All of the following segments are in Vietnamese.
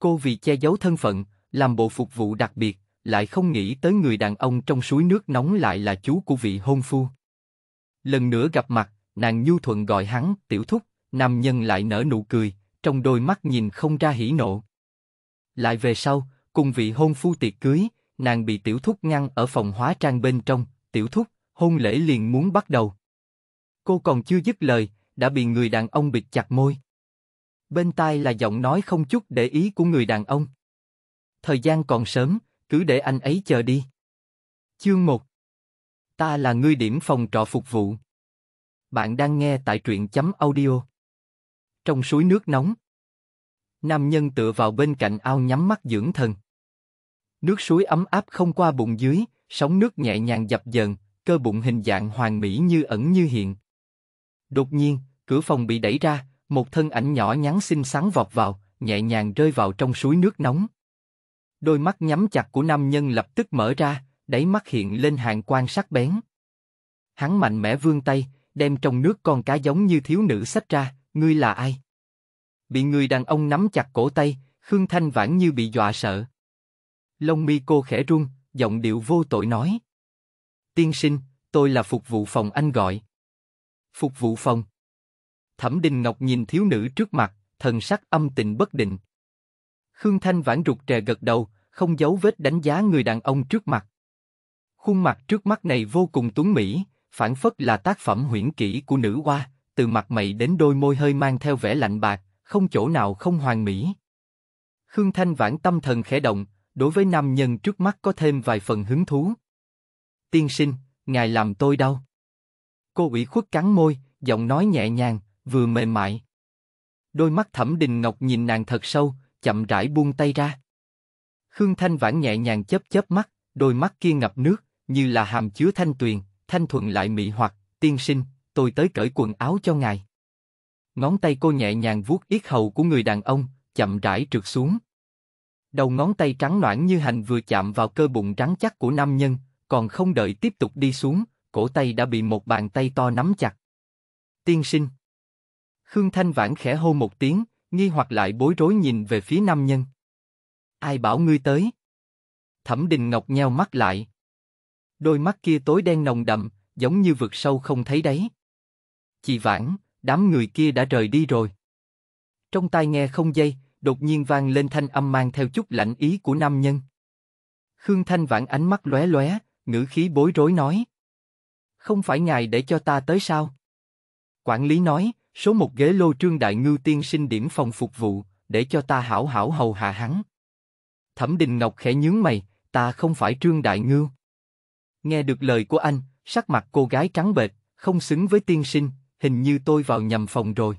Cô vì che giấu thân phận, làm bộ phục vụ đặc biệt, lại không nghĩ tới người đàn ông trong suối nước nóng lại là chú của vị hôn phu. Lần nữa gặp mặt, nàng nhu thuận gọi hắn tiểu thúc, nam nhân lại nở nụ cười, trong đôi mắt nhìn không ra hỉ nộ. Lại về sau, cùng vị hôn phu tiệc cưới, nàng bị tiểu thúc ngăn ở phòng hóa trang bên trong, tiểu thúc, hôn lễ liền muốn bắt đầu. Cô còn chưa dứt lời, đã bị người đàn ông bịt chặt môi. Bên tai là giọng nói không chút để ý của người đàn ông. Thời gian còn sớm, cứ để anh ấy chờ đi. Chương 1 Ta là ngươi điểm phòng trọ phục vụ. Bạn đang nghe tại truyện chấm audio. Trong suối nước nóng. Nam nhân tựa vào bên cạnh ao nhắm mắt dưỡng thần. Nước suối ấm áp không qua bụng dưới, sóng nước nhẹ nhàng dập dờn, cơ bụng hình dạng hoàn mỹ như ẩn như hiện. Đột nhiên, cửa phòng bị đẩy ra, một thân ảnh nhỏ nhắn xinh xắn vọt vào, nhẹ nhàng rơi vào trong suối nước nóng. Đôi mắt nhắm chặt của nam nhân lập tức mở ra, đáy mắt hiện lên hàng quan sắc bén. Hắn mạnh mẽ vươn tay, đem trong nước con cá giống như thiếu nữ xách ra, ngươi là ai? Bị người đàn ông nắm chặt cổ tay, Khương Thanh Vãn như bị dọa sợ. Lông mi cô khẽ run, giọng điệu vô tội nói. Tiên sinh, tôi là phục vụ phòng anh gọi. Phục vụ phòng? Thẩm Đình Ngọc nhìn thiếu nữ trước mặt, thần sắc âm tình bất định. Khương Thanh Vãn rụt rè gật đầu, không giấu vết đánh giá người đàn ông trước mặt. Khuôn mặt trước mắt này vô cùng tuấn mỹ, phản phất là tác phẩm huyễn kỹ của nữ hoa, từ mặt mày đến đôi môi hơi mang theo vẻ lạnh bạc, không chỗ nào không hoàn mỹ. Khương Thanh Vãn tâm thần khẽ động, đối với nam nhân trước mắt có thêm vài phần hứng thú. Tiên sinh, ngài làm tôi đâu? Cô ủy khuất cắn môi, giọng nói nhẹ nhàng, vừa mềm mại. Đôi mắt Thẩm Đình Ngọc nhìn nàng thật sâu, chậm rãi buông tay ra. Khương Thanh Vãn nhẹ nhàng chớp chớp mắt, đôi mắt kia ngập nước, như là hàm chứa thanh tuyền, thanh thuận lại mị hoặc, tiên sinh, tôi tới cởi quần áo cho ngài. Ngón tay cô nhẹ nhàng vuốt yết hầu của người đàn ông, chậm rãi trượt xuống. Đầu ngón tay trắng nõn như hành vừa chạm vào cơ bụng trắng chắc của nam nhân, còn không đợi tiếp tục đi xuống, cổ tay đã bị một bàn tay to nắm chặt. Tiên sinh Khương Thanh Vãn khẽ hô một tiếng, nghi hoặc lại bối rối nhìn về phía nam nhân. Ai bảo ngươi tới? Thẩm Đình Ngọc nheo mắt lại. Đôi mắt kia tối đen nồng đậm, giống như vực sâu không thấy đấy. Chị Vãn, đám người kia đã rời đi rồi. Trong tai nghe không dây, đột nhiên vang lên thanh âm mang theo chút lạnh ý của nam nhân. Khương Thanh Vãn ánh mắt lóe lóe, ngữ khí bối rối nói. Không phải ngài để cho ta tới sao? Quản lý nói, Số một ghế lô trương đại ngưu tiên sinh điểm phòng phục vụ, để cho ta hảo hảo hầu hạ hắn. Thẩm Đình Ngọc khẽ nhướng mày, ta không phải trương đại ngưu. Nghe được lời của anh, sắc mặt cô gái trắng bệch, không xứng với tiên sinh, hình như tôi vào nhầm phòng rồi.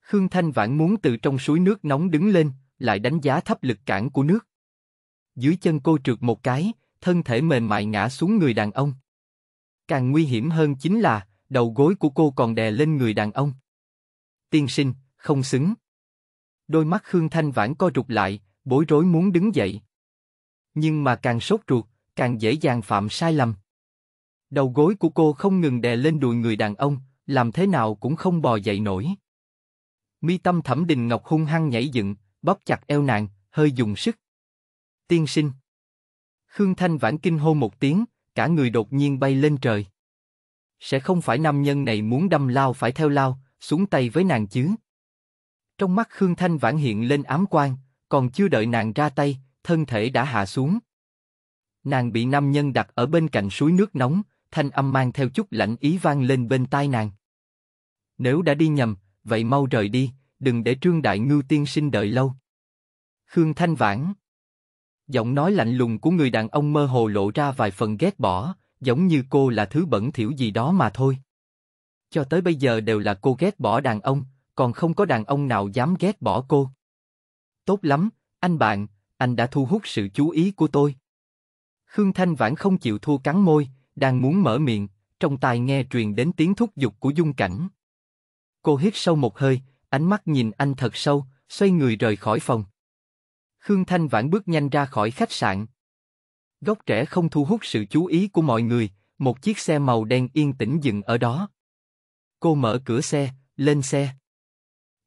Khương Thanh Vãn muốn từ trong suối nước nóng đứng lên, lại đánh giá thấp lực cản của nước. Dưới chân cô trượt một cái, thân thể mềm mại ngã xuống người đàn ông. Càng nguy hiểm hơn chính là, đầu gối của cô còn đè lên người đàn ông tiên sinh, không xứng. Đôi mắt Khương Thanh Vãn co rụt lại, bối rối muốn đứng dậy. Nhưng mà càng sốt ruột, càng dễ dàng phạm sai lầm. Đầu gối của cô không ngừng đè lên đùi người đàn ông, làm thế nào cũng không bò dậy nổi. Mi tâm thẩm đình ngọc hung hăng nhảy dựng, bóp chặt eo nàng, hơi dùng sức. Tiên sinh. Khương Thanh Vãn kinh hô một tiếng, cả người đột nhiên bay lên trời. Sẽ không phải nam nhân này muốn đâm lao phải theo lao, xuống tay với nàng chứ. Trong mắt Khương Thanh Vãn hiện lên ám quan còn chưa đợi nàng ra tay, thân thể đã hạ xuống. Nàng bị nam nhân đặt ở bên cạnh suối nước nóng, thanh âm mang theo chút lạnh ý vang lên bên tai nàng. Nếu đã đi nhầm, vậy mau rời đi, đừng để Trương Đại Ngưu tiên sinh đợi lâu. Khương Thanh Vãn Giọng nói lạnh lùng của người đàn ông mơ hồ lộ ra vài phần ghét bỏ, giống như cô là thứ bẩn thỉu gì đó mà thôi. Cho tới bây giờ đều là cô ghét bỏ đàn ông, còn không có đàn ông nào dám ghét bỏ cô. Tốt lắm, anh bạn, anh đã thu hút sự chú ý của tôi. Khương Thanh Vãn không chịu thua cắn môi, đang muốn mở miệng, trong tai nghe truyền đến tiếng thúc giục của Dung Cảnh. Cô hít sâu một hơi, ánh mắt nhìn anh thật sâu, xoay người rời khỏi phòng. Khương Thanh Vãn bước nhanh ra khỏi khách sạn. Gốc trẻ không thu hút sự chú ý của mọi người, một chiếc xe màu đen yên tĩnh dừng ở đó. Cô mở cửa xe, lên xe.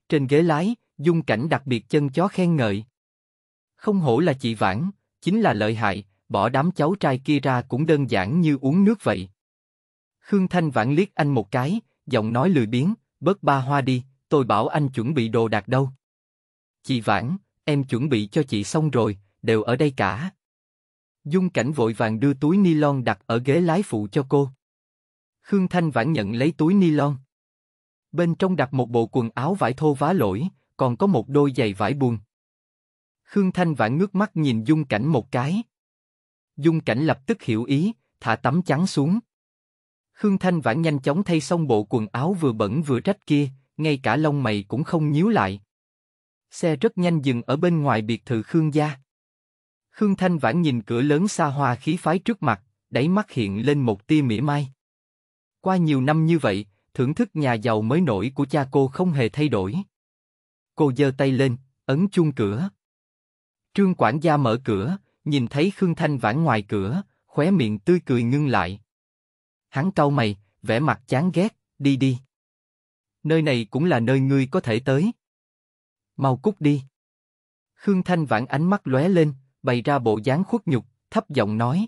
Trên ghế lái, dung cảnh đặc biệt chân chó khen ngợi. Không hổ là chị Vãn, chính là lợi hại, bỏ đám cháu trai kia ra cũng đơn giản như uống nước vậy. Khương Thanh Vãn liếc anh một cái, giọng nói lười biếng, bớt ba hoa đi, tôi bảo anh chuẩn bị đồ đạc đâu. Chị Vãn, em chuẩn bị cho chị xong rồi, đều ở đây cả. Dung cảnh vội vàng đưa túi ni lông đặt ở ghế lái phụ cho cô. Khương Thanh Vãn nhận lấy túi ni lông bên trong đặt một bộ quần áo vải thô vá lỗi, còn có một đôi giày vải buồn. Khương Thanh Vãn ngước mắt nhìn Dung Cảnh một cái. Dung Cảnh lập tức hiểu ý, thả tấm trắng xuống. Khương Thanh Vãn nhanh chóng thay xong bộ quần áo vừa bẩn vừa rách kia, ngay cả lông mày cũng không nhíu lại. Xe rất nhanh dừng ở bên ngoài biệt thự Khương gia. Khương Thanh Vãn nhìn cửa lớn xa hoa khí phái trước mặt, đáy mắt hiện lên một tia mỉa mai. Qua nhiều năm như vậy, thưởng thức nhà giàu mới nổi của cha cô không hề thay đổi. Cô giơ tay lên, ấn chuông cửa. Trương quản gia mở cửa, nhìn thấy Khương Thanh Vãn ngoài cửa, khóe miệng tươi cười ngưng lại. Hắn cau mày, vẻ mặt chán ghét, đi đi. Nơi này cũng là nơi ngươi có thể tới. Mau cút đi. Khương Thanh Vãn ánh mắt lóe lên, bày ra bộ dáng khuất nhục, thấp giọng nói.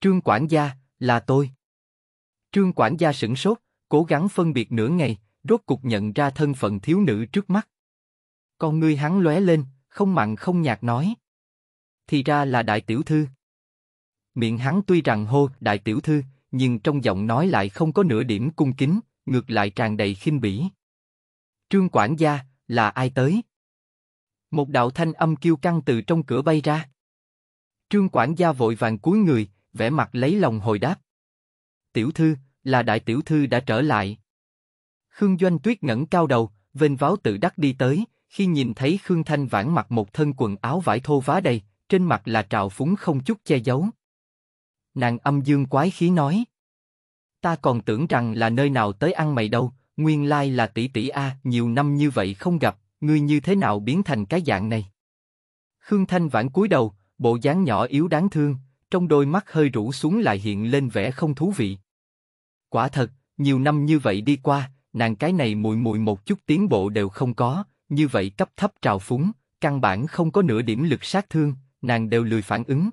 Trương quản gia, là tôi. Trương quản gia sững sốt, cố gắng phân biệt nửa ngày, rốt cục nhận ra thân phận thiếu nữ trước mắt. Con ngươi hắn lóe lên, không mặn không nhạt nói. Thì ra là đại tiểu thư. Miệng hắn tuy rằng hô đại tiểu thư, nhưng trong giọng nói lại không có nửa điểm cung kính, ngược lại tràn đầy khinh bỉ. Trương quản gia, là ai tới? Một đạo thanh âm kêu căng từ trong cửa bay ra. Trương quản gia vội vàng cúi người, vẻ mặt lấy lòng hồi đáp. Tiểu thư, là đại tiểu thư đã trở lại. Khương Doanh Tuyết ngẩng cao đầu, vênh váo tự đắc đi tới, khi nhìn thấy Khương Thanh Vãn mặc một thân quần áo vải thô vá đầy, trên mặt là trào phúng không chút che giấu. Nàng âm dương quái khí nói. Ta còn tưởng rằng là nơi nào tới ăn mày đâu, nguyên lai là tỷ tỷ A, nhiều năm như vậy không gặp, ngươi như thế nào biến thành cái dạng này. Khương Thanh Vãn cúi đầu, bộ dáng nhỏ yếu đáng thương, trong đôi mắt hơi rũ xuống lại hiện lên vẻ không thú vị. Quả thật, nhiều năm như vậy đi qua, nàng cái này mùi mùi một chút tiến bộ đều không có, như vậy cấp thấp trào phúng, căn bản không có nửa điểm lực sát thương, nàng đều lười phản ứng.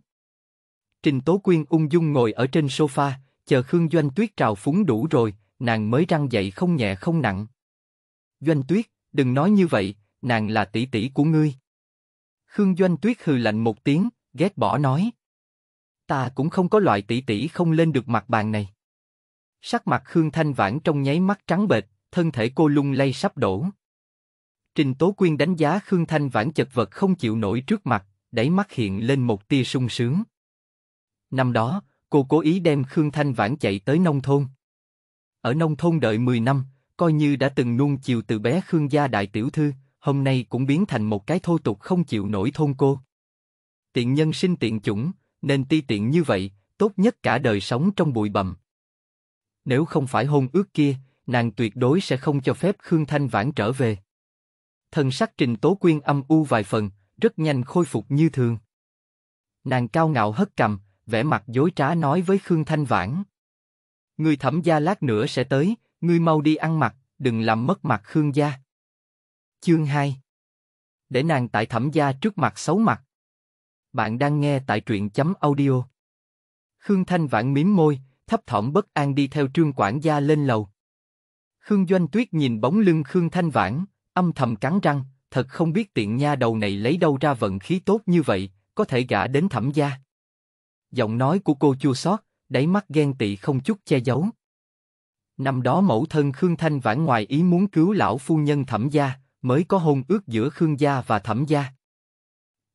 Trình Tố Quyên ung dung ngồi ở trên sofa, chờ Khương Doanh Tuyết trào phúng đủ rồi, nàng mới răng dậy không nhẹ không nặng. Doanh Tuyết, đừng nói như vậy, nàng là tỷ tỷ của ngươi. Khương Doanh Tuyết hừ lạnh một tiếng, ghét bỏ nói. Ta cũng không có loại tỷ tỷ không lên được mặt bàn này. Sắc mặt Khương Thanh Vãn trong nháy mắt trắng bệch, thân thể cô lung lay sắp đổ. Trình Tố Quyên đánh giá Khương Thanh Vãn chật vật không chịu nổi trước mặt, đáy mắt hiện lên một tia sung sướng. Năm đó, cô cố ý đem Khương Thanh Vãn chạy tới nông thôn. Ở nông thôn đợi 10 năm, coi như đã từng nuông chiều từ bé Khương gia đại tiểu thư, hôm nay cũng biến thành một cái thô tục không chịu nổi thôn cô. Tiện nhân sinh tiện chủng, nên ti tiện như vậy, tốt nhất cả đời sống trong bụi bầm nếu không phải hôn ước kia, nàng tuyệt đối sẽ không cho phép Khương Thanh Vãn trở về. Thần sắc Trình Tố Quyên âm u vài phần, rất nhanh khôi phục như thường. Nàng cao ngạo hất cầm, vẻ mặt dối trá nói với Khương Thanh Vãn. Người thẩm gia lát nữa sẽ tới, ngươi mau đi ăn mặc, đừng làm mất mặt Khương gia. Chương 2 Để nàng tại thẩm gia trước mặt xấu mặt. Bạn đang nghe tại truyện chấm audio. Khương Thanh Vãn miếm môi, thấp thỏm bất an đi theo trương quản gia lên lầu. Khương Doanh Tuyết nhìn bóng lưng Khương Thanh Vãn, âm thầm cắn răng, thật không biết tiện nha đầu này lấy đâu ra vận khí tốt như vậy, có thể gả đến thẩm gia. Giọng nói của cô chua xót, đáy mắt ghen tị không chút che giấu. Năm đó mẫu thân Khương Thanh Vãn ngoài ý muốn cứu lão phu nhân thẩm gia, mới có hôn ước giữa Khương gia và thẩm gia.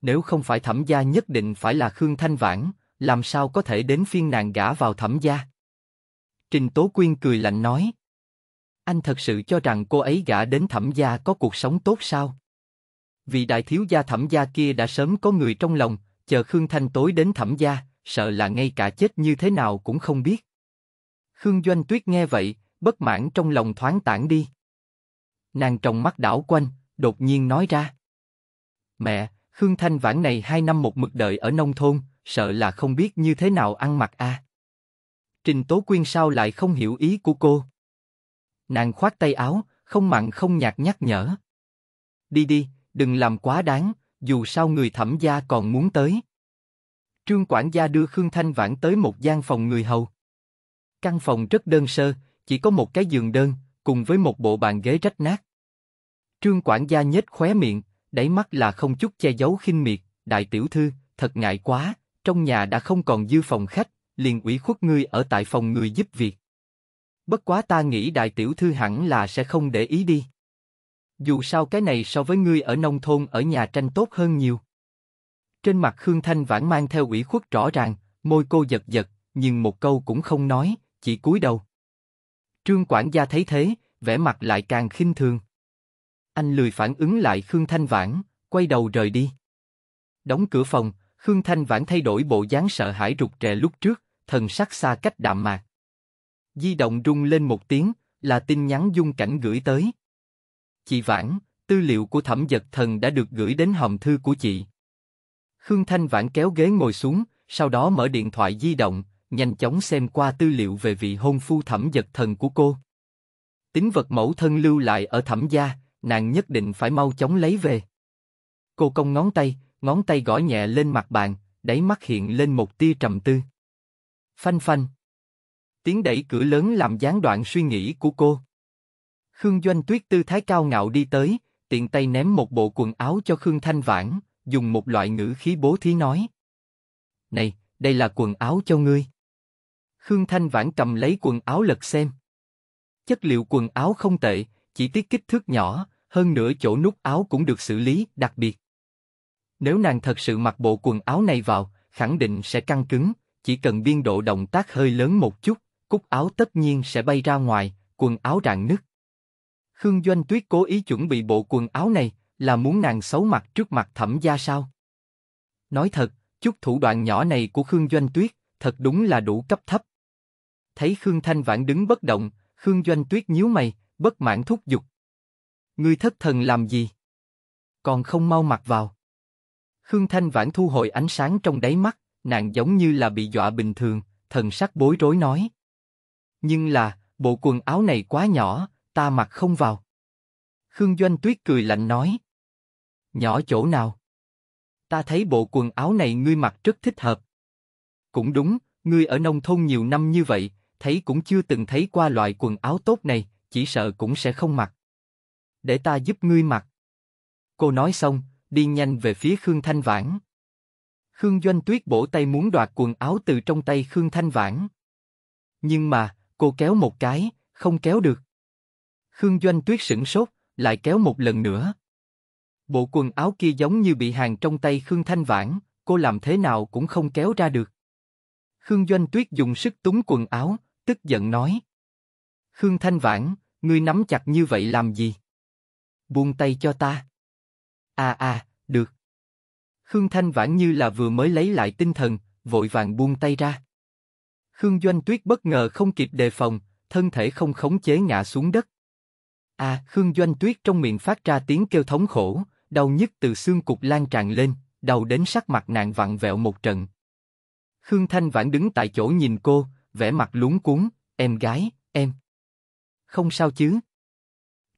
Nếu không phải thẩm gia nhất định phải là Khương Thanh Vãn, làm sao có thể đến phiên nàng gả vào thẩm gia? Trình Tố Quyên cười lạnh nói. Anh thật sự cho rằng cô ấy gả đến thẩm gia có cuộc sống tốt sao? Vì đại thiếu gia thẩm gia kia đã sớm có người trong lòng, chờ Khương Thanh tối đến thẩm gia, sợ là ngay cả chết như thế nào cũng không biết. Khương Doanh Tuyết nghe vậy, bất mãn trong lòng thoáng tản đi. Nàng trồng mắt đảo quanh, đột nhiên nói ra. Mẹ, Khương Thanh Vãn này hai năm một mực đợi ở nông thôn, sợ là không biết như thế nào ăn mặc a. Trình Tố Quyên sao lại không hiểu ý của cô? Nàng khoát tay áo, không mặn không nhạt nhắc nhở. Đi đi, đừng làm quá đáng, dù sao người thẩm gia còn muốn tới. Trương quản gia đưa Khương Thanh Vãn tới một gian phòng người hầu. Căn phòng rất đơn sơ, chỉ có một cái giường đơn, cùng với một bộ bàn ghế rách nát. Trương quản gia nhếch khóe miệng, đáy mắt là không chút che giấu khinh miệt, đại tiểu thư, thật ngại quá, trong nhà đã không còn dư phòng khách, liền ủy khuất ngươi ở tại phòng người giúp việc. Bất quá ta nghĩ đại tiểu thư hẳn là sẽ không để ý đi. Dù sao cái này so với ngươi ở nông thôn ở nhà tranh tốt hơn nhiều. Trên mặt Khương Thanh Vãn mang theo ủy khuất rõ ràng, môi cô giật giật, nhưng một câu cũng không nói, chỉ cúi đầu. Trương quản gia thấy thế, vẻ mặt lại càng khinh thường. Anh lười phản ứng lại Khương Thanh Vãn, quay đầu rời đi. Đóng cửa phòng, Khương Thanh Vãn thay đổi bộ dáng sợ hãi rụt rè lúc trước, thần sắc xa cách đạm mạc. Di động rung lên một tiếng, là tin nhắn dung cảnh gửi tới. Chị Vãn, tư liệu của thẩm giật thần đã được gửi đến hòm thư của chị. Khương Thanh Vãn kéo ghế ngồi xuống, sau đó mở điện thoại di động, nhanh chóng xem qua tư liệu về vị hôn phu thẩm giật thần của cô. Tính vật mẫu thân lưu lại ở thẩm gia, nàng nhất định phải mau chóng lấy về. Cô cong ngón tay, ngón tay gõ nhẹ lên mặt bàn, đáy mắt hiện lên một tia trầm tư. Phanh phanh. Tiếng đẩy cửa lớn làm gián đoạn suy nghĩ của cô. Khương Doanh Tuyết tư thái cao ngạo đi tới, tiện tay ném một bộ quần áo cho Khương Thanh Vãn, dùng một loại ngữ khí bố thí nói. Này, đây là quần áo cho ngươi. Khương Thanh Vãn cầm lấy quần áo lật xem. Chất liệu quần áo không tệ, chỉ tiết kích thước nhỏ, hơn nữa chỗ nút áo cũng được xử lý đặc biệt. Nếu nàng thật sự mặc bộ quần áo này vào, khẳng định sẽ căng cứng, chỉ cần biên độ động tác hơi lớn một chút, cúc áo tất nhiên sẽ bay ra ngoài, quần áo rạn nứt. Khương Doanh Tuyết cố ý chuẩn bị bộ quần áo này là muốn nàng xấu mặt trước mặt thẩm gia sao? Nói thật, chút thủ đoạn nhỏ này của Khương Doanh Tuyết thật đúng là đủ cấp thấp. Thấy Khương Thanh Vãn đứng bất động, Khương Doanh Tuyết nhíu mày, bất mãn thúc giục. Ngươi thất thần làm gì? Còn không mau mặc vào. Khương Thanh Vãn thu hồi ánh sáng trong đáy mắt, nàng giống như là bị dọa bình thường, thần sắc bối rối nói. Nhưng là, bộ quần áo này quá nhỏ, ta mặc không vào. Khương Doanh Tuyết cười lạnh nói. Nhỏ chỗ nào? Ta thấy bộ quần áo này ngươi mặc rất thích hợp. Cũng đúng, ngươi ở nông thôn nhiều năm như vậy, thấy cũng chưa từng thấy qua loại quần áo tốt này, chỉ sợ cũng sẽ không mặc. Để ta giúp ngươi mặc. Cô nói xong, đi nhanh về phía Khương Thanh Vãn. Khương Doanh Tuyết bổ tay muốn đoạt quần áo từ trong tay Khương Thanh Vãn. Nhưng mà, cô kéo một cái, không kéo được. Khương Doanh Tuyết sửng sốt, lại kéo một lần nữa. Bộ quần áo kia giống như bị hàng trong tay Khương Thanh Vãn, cô làm thế nào cũng không kéo ra được. Khương Doanh Tuyết dùng sức túng quần áo, tức giận nói. Khương Thanh Vãn, ngươi nắm chặt như vậy làm gì? Buông tay cho ta. À à, được. Khương Thanh Vãn như là vừa mới lấy lại tinh thần, vội vàng buông tay ra. Khương Doanh Tuyết bất ngờ không kịp đề phòng, thân thể không khống chế ngã xuống đất. À, Khương Doanh Tuyết trong miệng phát ra tiếng kêu thống khổ, đau nhức từ xương cục lan tràn lên, đau đến sắc mặt nàng vặn vẹo một trận. Khương Thanh Vãn đứng tại chỗ nhìn cô, vẻ mặt lúng cuốn, em gái, em. Không sao chứ.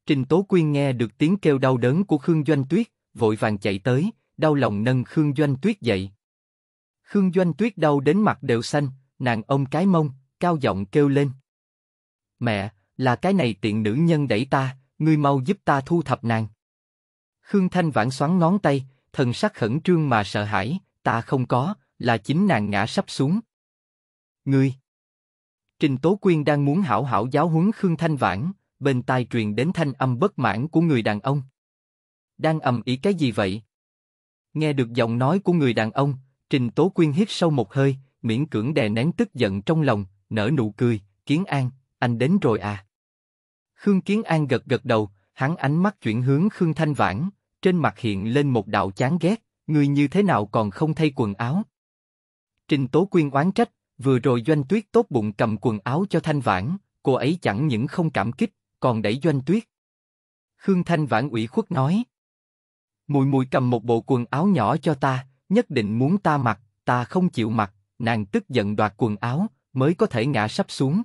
Trình Tố Quyên nghe được tiếng kêu đau đớn của Khương Doanh Tuyết, vội vàng chạy tới, đau lòng nâng Khương Doanh Tuyết dậy. Khương Doanh Tuyết đau đến mặt đều xanh, nàng ông cái mông, cao giọng kêu lên. Mẹ, là cái này tiện nữ nhân đẩy ta, ngươi mau giúp ta thu thập nàng. Khương Thanh Vãn xoắn ngón tay, thần sắc khẩn trương mà sợ hãi, ta không có, là chính nàng ngã sắp xuống. Ngươi! Trình Tố Quyên đang muốn hảo hảo giáo huấn Khương Thanh Vãn, bên tai truyền đến thanh âm bất mãn của người đàn ông. Đang ầm ĩ cái gì vậy? Nghe được giọng nói của người đàn ông, Trình Tố Quyên hít sâu một hơi, miễn cưỡng đè nén tức giận trong lòng, nở nụ cười, Kiến An, anh đến rồi à? Khương Kiến An gật gật đầu, hắn ánh mắt chuyển hướng Khương Thanh Vãn, trên mặt hiện lên một đạo chán ghét, người như thế nào còn không thay quần áo? Trình Tố Quyên oán trách, vừa rồi Doanh Tuyết tốt bụng cầm quần áo cho Thanh Vãn, cô ấy chẳng những không cảm kích, còn đẩy Doanh Tuyết. Khương Thanh Vãn ủy khuất nói, Mùi mùi cầm một bộ quần áo nhỏ cho ta, nhất định muốn ta mặc, ta không chịu mặc, nàng tức giận đoạt quần áo, mới có thể ngã sắp xuống.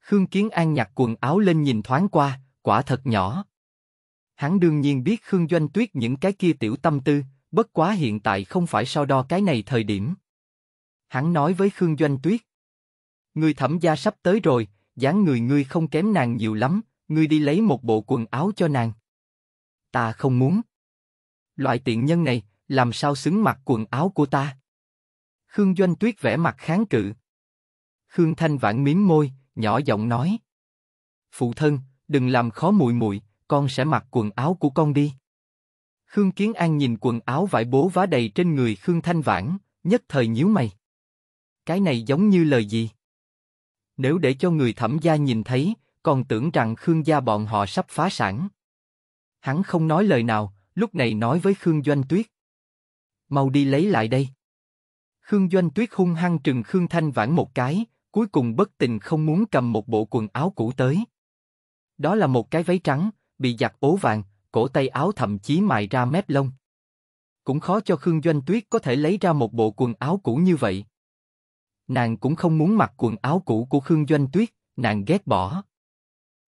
Khương Kiến An nhặt quần áo lên nhìn thoáng qua, quả thật nhỏ. Hắn đương nhiên biết Khương Doanh Tuyết những cái kia tiểu tâm tư, bất quá hiện tại không phải so đo cái này thời điểm. Hắn nói với Khương Doanh Tuyết. Người thẩm gia sắp tới rồi, dáng người ngươi không kém nàng nhiều lắm, ngươi đi lấy một bộ quần áo cho nàng. Ta không muốn. Loại tiện nhân này, làm sao xứng mặc quần áo của ta? Khương Doanh Tuyết vẽ mặt kháng cự. Khương Thanh Vãn miếm môi, nhỏ giọng nói: Phụ thân, đừng làm khó muội muội, con sẽ mặc quần áo của con đi. Khương Kiến An nhìn quần áo vải bố vá đầy trên người Khương Thanh Vãn, nhất thời nhíu mày. Cái này giống như lời gì? Nếu để cho người thẩm gia nhìn thấy, còn tưởng rằng Khương gia bọn họ sắp phá sản. Hắn không nói lời nào, lúc này nói với Khương Doanh Tuyết. Mau đi lấy lại đây. Khương Doanh Tuyết hung hăng trừng Khương Thanh Vãn một cái, cuối cùng bất tình không muốn cầm một bộ quần áo cũ tới. Đó là một cái váy trắng, bị giặt ố vàng, cổ tay áo thậm chí mài ra mép lông. Cũng khó cho Khương Doanh Tuyết có thể lấy ra một bộ quần áo cũ như vậy. Nàng cũng không muốn mặc quần áo cũ của Khương Doanh Tuyết, nàng ghét bỏ.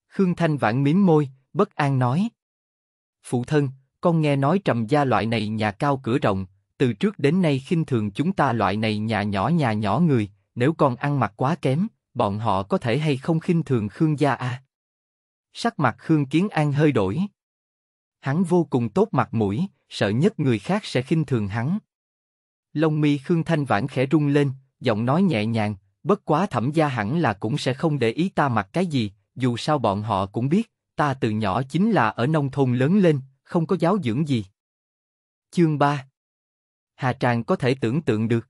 Khương Thanh Vãn mím môi, bất an nói. Phụ thân, con nghe nói trầm gia loại này nhà cao cửa rộng, từ trước đến nay khinh thường chúng ta loại này nhà nhỏ nhà nhỏ người, nếu con ăn mặc quá kém, bọn họ có thể hay không khinh thường Khương gia à? Sắc mặt Khương Kiến An hơi đổi. Hắn vô cùng tốt mặt mũi, sợ nhất người khác sẽ khinh thường hắn. Lông mi Khương Thanh Vãn khẽ rung lên, giọng nói nhẹ nhàng, bất quá thẩm gia hẳn là cũng sẽ không để ý ta mặc cái gì, dù sao bọn họ cũng biết, ta từ nhỏ chính là ở nông thôn lớn lên, không có giáo dưỡng gì. Chương 3 Hà Tràng có thể tưởng tượng được.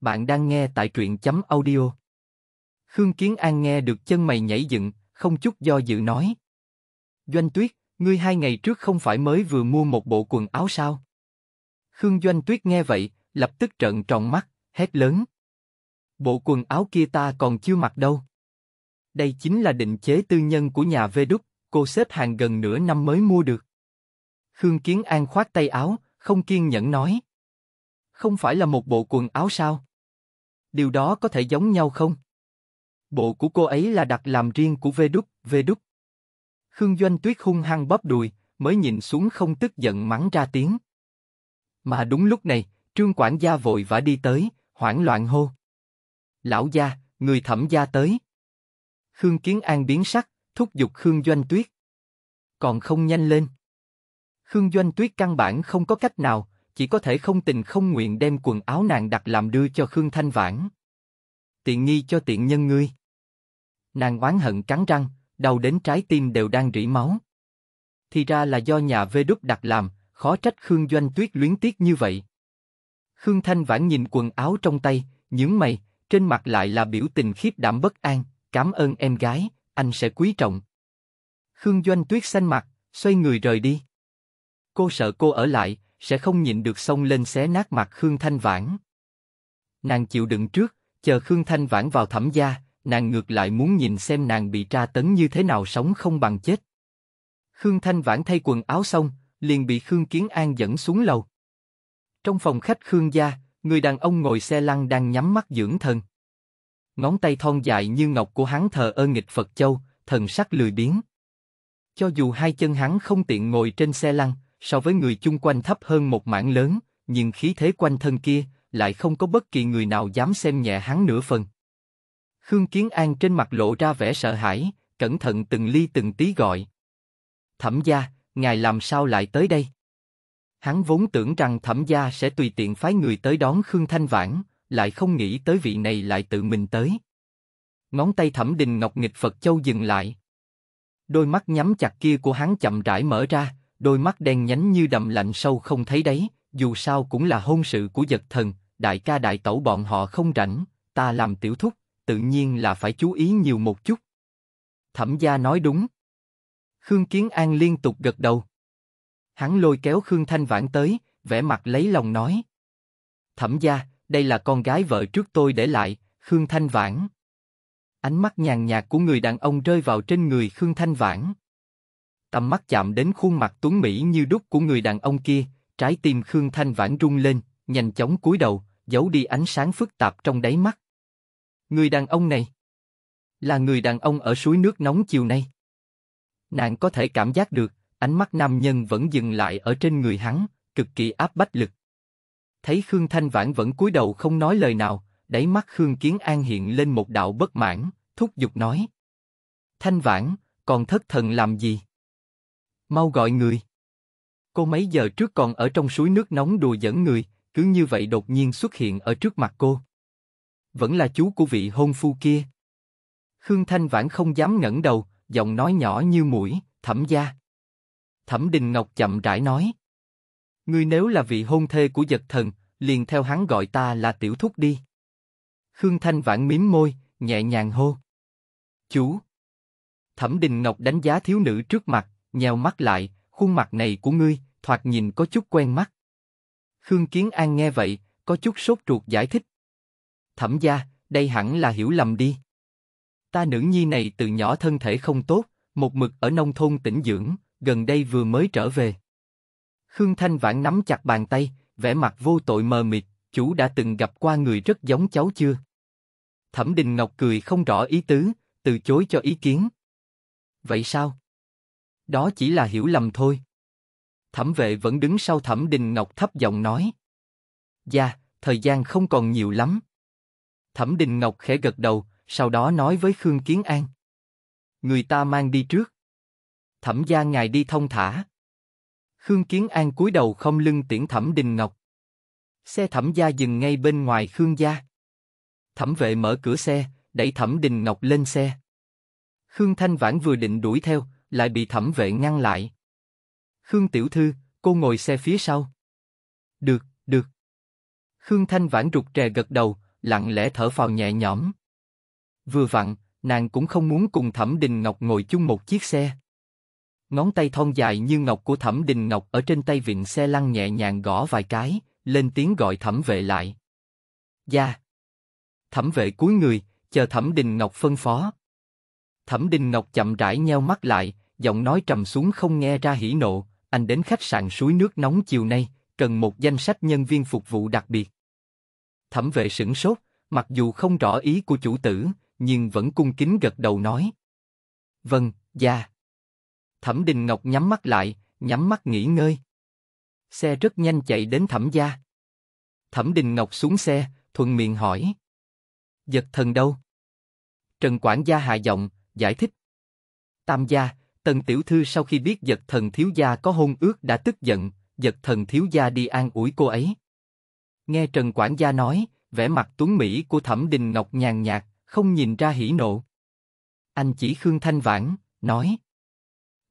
Bạn đang nghe tại truyện chấm audio. Khương Kiến An nghe được chân mày nhảy dựng, không chút do dự nói. Doanh Tuyết, ngươi hai ngày trước không phải mới vừa mua một bộ quần áo sao? Khương Doanh Tuyết nghe vậy, lập tức trợn tròn mắt, hét lớn. Bộ quần áo kia ta còn chưa mặc đâu. Đây chính là định chế tư nhân của nhà Vê Đúc, cô xếp hàng gần nửa năm mới mua được. Khương Kiến An khoát tay áo, không kiên nhẫn nói. Không phải là một bộ quần áo sao? Điều đó có thể giống nhau không? Bộ của cô ấy là đặt làm riêng của Vê Đúc, Vê Đúc. Khương Doanh Tuyết hung hăng bóp đùi, mới nhìn xuống không tức giận mắng ra tiếng. Mà đúng lúc này, Trương quản gia vội vã đi tới, hoảng loạn hô. Lão gia, người thẩm gia tới. Khương Kiến An biến sắc, thúc giục Khương Doanh Tuyết. Còn không nhanh lên. Khương Doanh Tuyết căn bản không có cách nào, chỉ có thể không tình không nguyện đem quần áo nàng đặt làm đưa cho Khương Thanh Vãn. Tiện nghi cho tiện nhân ngươi. Nàng oán hận cắn răng, đầu đến trái tim đều đang rỉ máu. Thì ra là do nhà vê đúc đặt làm, khó trách Khương Doanh Tuyết luyến tiếc như vậy. Khương Thanh Vãn nhìn quần áo trong tay, nhướng mày, trên mặt lại là biểu tình khiếp đảm bất an, cảm ơn em gái, anh sẽ quý trọng. Khương Doanh Tuyết xanh mặt, xoay người rời đi. Cô sợ cô ở lại, sẽ không nhịn được xông lên xé nát mặt Khương Thanh Vãn. Nàng chịu đựng trước, chờ Khương Thanh Vãn vào thẩm gia, nàng ngược lại muốn nhìn xem nàng bị tra tấn như thế nào sống không bằng chết. Khương Thanh Vãn thay quần áo xong, liền bị Khương Kiến An dẫn xuống lầu. Trong phòng khách Khương gia, người đàn ông ngồi xe lăn đang nhắm mắt dưỡng thần. Ngón tay thon dài như ngọc của hắn thờ ơ nghịch Phật Châu, thần sắc lười biếng. Cho dù hai chân hắn không tiện ngồi trên xe lăn, so với người chung quanh thấp hơn một mảng lớn, nhưng khí thế quanh thân kia lại không có bất kỳ người nào dám xem nhẹ hắn nửa phần. Khương Kiến An trên mặt lộ ra vẻ sợ hãi, cẩn thận từng ly từng tí gọi. Thẩm gia, ngài làm sao lại tới đây? Hắn vốn tưởng rằng thẩm gia sẽ tùy tiện phái người tới đón Khương Thanh Vãn, lại không nghĩ tới vị này lại tự mình tới. Ngón tay thẩm đình ngọc nghịch Phật Châu dừng lại. Đôi mắt nhắm chặt kia của hắn chậm rãi mở ra, đôi mắt đen nhánh như đậm lạnh sâu không thấy đấy, dù sao cũng là hôn sự của giật thần, đại ca đại tẩu bọn họ không rảnh, ta làm tiểu thúc, tự nhiên là phải chú ý nhiều một chút. Thẩm gia nói đúng. Khương Kiến An liên tục gật đầu. Hắn lôi kéo Khương Thanh Vãn tới, vẻ mặt lấy lòng nói. Thẩm gia, đây là con gái vợ trước tôi để lại, Khương Thanh Vãn. Ánh mắt nhàn nhạt của người đàn ông rơi vào trên người Khương Thanh Vãn tầm mắt chạm đến khuôn mặt tuấn mỹ như đúc của người đàn ông kia, trái tim Khương Thanh Vãn rung lên, nhanh chóng cúi đầu, giấu đi ánh sáng phức tạp trong đáy mắt. Người đàn ông này là người đàn ông ở suối nước nóng chiều nay. Nàng có thể cảm giác được, ánh mắt nam nhân vẫn dừng lại ở trên người hắn, cực kỳ áp bách lực. Thấy Khương Thanh Vãn vẫn cúi đầu không nói lời nào, đáy mắt Khương Kiến An hiện lên một đạo bất mãn, thúc giục nói. Thanh Vãn, còn thất thần làm gì? Mau gọi người. Cô mấy giờ trước còn ở trong suối nước nóng đùa giỡn người, cứ như vậy đột nhiên xuất hiện ở trước mặt cô. Vẫn là chú của vị hôn phu kia. Khương Thanh Vãn không dám ngẩng đầu, giọng nói nhỏ như mũi, thẩm gia. Thẩm Đình Ngọc chậm rãi nói. Ngươi nếu là vị hôn thê của giật thần, liền theo hắn gọi ta là tiểu thúc đi. Khương Thanh Vãn mím môi, nhẹ nhàng hô. Chú. Thẩm Đình Ngọc đánh giá thiếu nữ trước mặt, nheo mắt lại, khuôn mặt này của ngươi, thoạt nhìn có chút quen mắt. Khương Kiến An nghe vậy, có chút sốt ruột giải thích. Thẩm gia, đây hẳn là hiểu lầm đi. Ta nữ nhi này từ nhỏ thân thể không tốt, một mực ở nông thôn tỉnh dưỡng, gần đây vừa mới trở về. Khương Thanh Vãn nắm chặt bàn tay, vẻ mặt vô tội mờ mịt, chủ đã từng gặp qua người rất giống cháu chưa? Thẩm Đình Ngọc cười không rõ ý tứ, từ chối cho ý kiến. Vậy sao? Đó chỉ là hiểu lầm thôi. Thẩm vệ vẫn đứng sau thẩm đình ngọc thấp giọng nói. Dạ, thời gian không còn nhiều lắm. Thẩm đình ngọc khẽ gật đầu, sau đó nói với Khương Kiến An. Người ta mang đi trước. Thẩm gia ngài đi thông thả. Khương Kiến An cúi đầu không lưng tiễn Thẩm Đình Ngọc. Xe Thẩm gia dừng ngay bên ngoài Khương gia. Thẩm vệ mở cửa xe, đẩy Thẩm Đình Ngọc lên xe. Khương Thanh Vãn vừa định đuổi theo, lại bị thẩm vệ ngăn lại. Khương tiểu thư, cô ngồi xe phía sau. Được, được. Khương Thanh Vãn rụt rè gật đầu, lặng lẽ thở phào nhẹ nhõm. Vừa vặn, nàng cũng không muốn cùng Thẩm Đình Ngọc ngồi chung một chiếc xe. Ngón tay thon dài như ngọc của Thẩm Đình Ngọc ở trên tay vịn xe lăn nhẹ nhàng gõ vài cái, lên tiếng gọi Thẩm Vệ lại. Gia. Dạ. Thẩm Vệ cúi người, chờ Thẩm Đình Ngọc phân phó. Thẩm Đình Ngọc chậm rãi nheo mắt lại, giọng nói trầm xuống không nghe ra hỉ nộ, anh đến khách sạn suối nước nóng chiều nay, cần một danh sách nhân viên phục vụ đặc biệt. Thẩm vệ sửng sốt, mặc dù không rõ ý của chủ tử, nhưng vẫn cung kính gật đầu nói. Vâng, gia dạ. Thẩm Đình Ngọc nhắm mắt lại, nhắm mắt nghỉ ngơi. Xe rất nhanh chạy đến Thẩm gia. Thẩm Đình Ngọc xuống xe, thuận miệng hỏi. Giật thần đâu? Trần quản gia hạ giọng, giải thích. Tam gia, Tần tiểu thư sau khi biết giật thần thiếu gia có hôn ước đã tức giận, giật thần thiếu gia đi an ủi cô ấy. Nghe Trần quản gia nói, vẻ mặt tuấn mỹ của Thẩm Đình Ngọc nhàn nhạt, không nhìn ra hỉ nộ. Anh chỉ Khương Thanh Vãn, nói.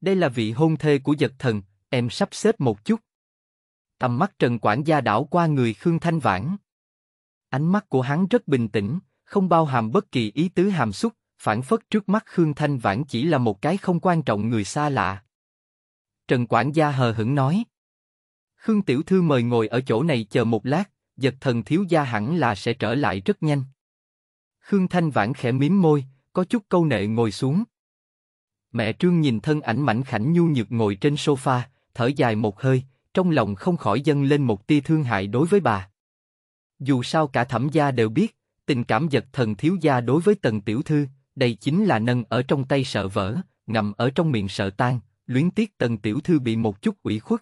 Đây là vị hôn thê của giật thần, em sắp xếp một chút. Tầm mắt Trần quản gia đảo qua người Khương Thanh Vãn. Ánh mắt của hắn rất bình tĩnh, không bao hàm bất kỳ ý tứ hàm xúc, phản phất trước mắt Khương Thanh Vãn chỉ là một cái không quan trọng người xa lạ. Trần quản gia hờ hững nói. Khương Tiểu Thư mời ngồi ở chỗ này chờ một lát, giật thần thiếu gia hẳn là sẽ trở lại rất nhanh. Khương Thanh Vãn khẽ mím môi, có chút câu nệ ngồi xuống. Mẹ Trương nhìn thân ảnh mảnh khảnh nhu nhược ngồi trên sofa, thở dài một hơi, trong lòng không khỏi dâng lên một tia thương hại đối với bà. Dù sao cả thẩm gia đều biết, tình cảm giật thần thiếu gia đối với tần tiểu thư, đây chính là nâng ở trong tay sợ vỡ, ngầm ở trong miệng sợ tan, luyến tiếc tần tiểu thư bị một chút ủy khuất.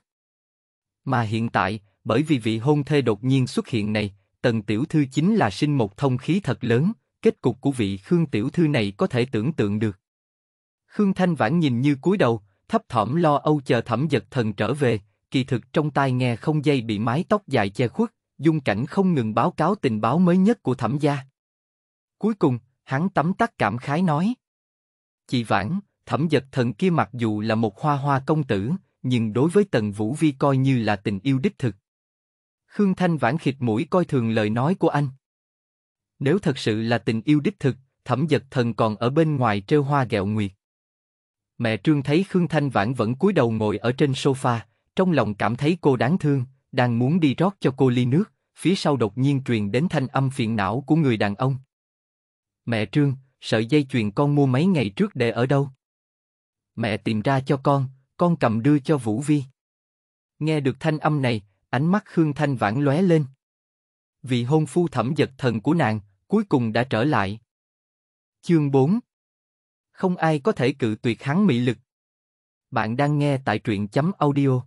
Mà hiện tại, bởi vì vị hôn thê đột nhiên xuất hiện này, tần tiểu thư chính là sinh một thông khí thật lớn, kết cục của vị Khương tiểu thư này có thể tưởng tượng được. Khương Thanh Vãn nhìn như cúi đầu, thấp thỏm lo âu chờ thẩm giật thần trở về, kỳ thực trong tai nghe không dây bị mái tóc dài che khuất, dung cảnh không ngừng báo cáo tình báo mới nhất của thẩm gia. Cuối cùng, hắn tấm tắc cảm khái nói. Chị Vãn, thẩm giật thần kia mặc dù là một hoa hoa công tử, nhưng đối với Tần Vũ Vi coi như là tình yêu đích thực. Khương Thanh Vãn khịt mũi coi thường lời nói của anh. Nếu thật sự là tình yêu đích thực, thẩm giật thần còn ở bên ngoài treo hoa gẹo nguyệt. Mẹ Trương thấy Khương Thanh Vãn vẫn cúi đầu ngồi ở trên sofa, trong lòng cảm thấy cô đáng thương, đang muốn đi rót cho cô ly nước, phía sau đột nhiên truyền đến thanh âm phiền não của người đàn ông. Mẹ Trương, sợi dây chuyền con mua mấy ngày trước để ở đâu? Mẹ tìm ra cho con, con cầm đưa cho Vũ Vi. Nghe được thanh âm này, ánh mắt Khương Thanh vãn lóe lên. Vị hôn phu thẩm giật thần của nàng, cuối cùng đã trở lại. Chương 4 Không ai có thể cự tuyệt hắn mỹ lực. Bạn đang nghe tại truyện chấm audio.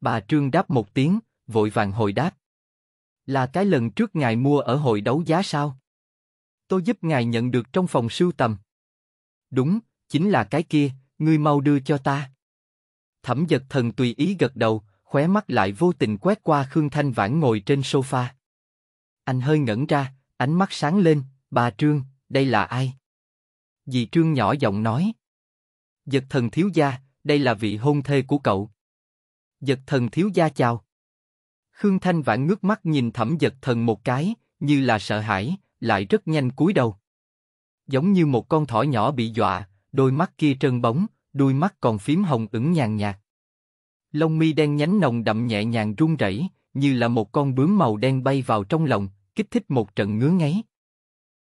Bà Trương đáp một tiếng, vội vàng hồi đáp. Là cái lần trước ngài mua ở hội đấu giá sao? tôi giúp ngài nhận được trong phòng sưu tầm. Đúng, chính là cái kia, ngươi mau đưa cho ta. Thẩm giật thần tùy ý gật đầu, khóe mắt lại vô tình quét qua Khương Thanh Vãn ngồi trên sofa. Anh hơi ngẩn ra, ánh mắt sáng lên, bà Trương, đây là ai? Dì Trương nhỏ giọng nói. Giật thần thiếu gia, đây là vị hôn thê của cậu. Giật thần thiếu gia chào. Khương Thanh Vãn ngước mắt nhìn thẩm giật thần một cái, như là sợ hãi, lại rất nhanh cúi đầu. Giống như một con thỏ nhỏ bị dọa, đôi mắt kia trơn bóng, đuôi mắt còn phím hồng ửng nhàn nhạt. Lông mi đen nhánh nồng đậm nhẹ nhàng run rẩy, như là một con bướm màu đen bay vào trong lòng, kích thích một trận ngứa ngáy.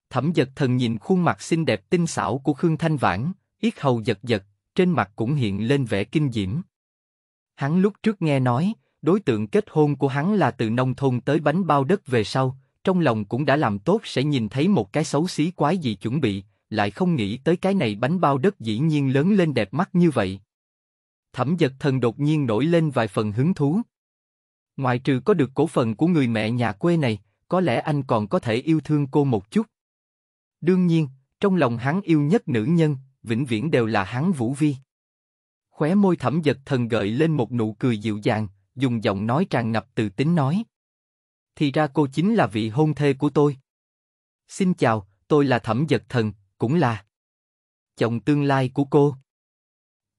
Thẩm giật thần nhìn khuôn mặt xinh đẹp tinh xảo của Khương Thanh Vãn, yết hầu giật giật, trên mặt cũng hiện lên vẻ kinh diễm. Hắn lúc trước nghe nói, đối tượng kết hôn của hắn là từ nông thôn tới bánh bao đất về sau, trong lòng cũng đã làm tốt sẽ nhìn thấy một cái xấu xí quái gì chuẩn bị, lại không nghĩ tới cái này bánh bao đất dĩ nhiên lớn lên đẹp mắt như vậy. Thẩm giật thần đột nhiên nổi lên vài phần hứng thú. Ngoài trừ có được cổ phần của người mẹ nhà quê này, có lẽ anh còn có thể yêu thương cô một chút. Đương nhiên, trong lòng hắn yêu nhất nữ nhân, vĩnh viễn đều là hắn Vũ Vi. Khóe môi thẩm giật thần gợi lên một nụ cười dịu dàng, dùng giọng nói tràn ngập từ tính nói thì ra cô chính là vị hôn thê của tôi. Xin chào, tôi là Thẩm Giật Thần, cũng là chồng tương lai của cô.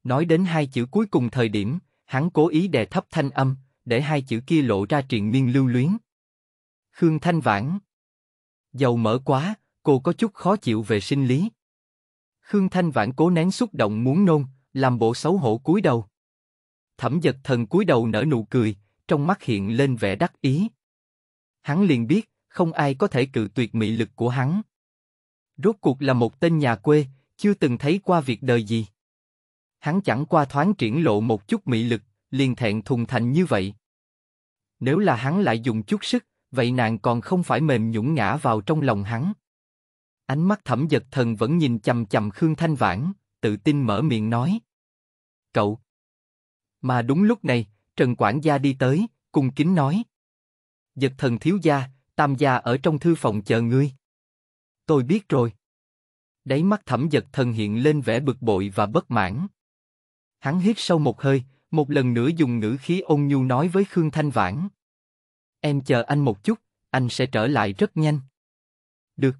Nói đến hai chữ cuối cùng thời điểm, hắn cố ý đè thấp thanh âm, để hai chữ kia lộ ra triền miên lưu luyến. Khương Thanh Vãn Dầu mỡ quá, cô có chút khó chịu về sinh lý. Khương Thanh Vãn cố nén xúc động muốn nôn, làm bộ xấu hổ cúi đầu. Thẩm giật thần cúi đầu nở nụ cười, trong mắt hiện lên vẻ đắc ý hắn liền biết, không ai có thể cự tuyệt mị lực của hắn. Rốt cuộc là một tên nhà quê, chưa từng thấy qua việc đời gì. Hắn chẳng qua thoáng triển lộ một chút mị lực, liền thẹn thùng thành như vậy. Nếu là hắn lại dùng chút sức, vậy nàng còn không phải mềm nhũn ngã vào trong lòng hắn. Ánh mắt thẩm giật thần vẫn nhìn chầm chầm Khương Thanh Vãn, tự tin mở miệng nói. Cậu! Mà đúng lúc này, Trần Quảng Gia đi tới, cung kính nói giật thần thiếu gia, tam gia ở trong thư phòng chờ ngươi. Tôi biết rồi. Đáy mắt thẩm giật thần hiện lên vẻ bực bội và bất mãn. Hắn hít sâu một hơi, một lần nữa dùng ngữ khí ôn nhu nói với Khương Thanh Vãn. Em chờ anh một chút, anh sẽ trở lại rất nhanh. Được.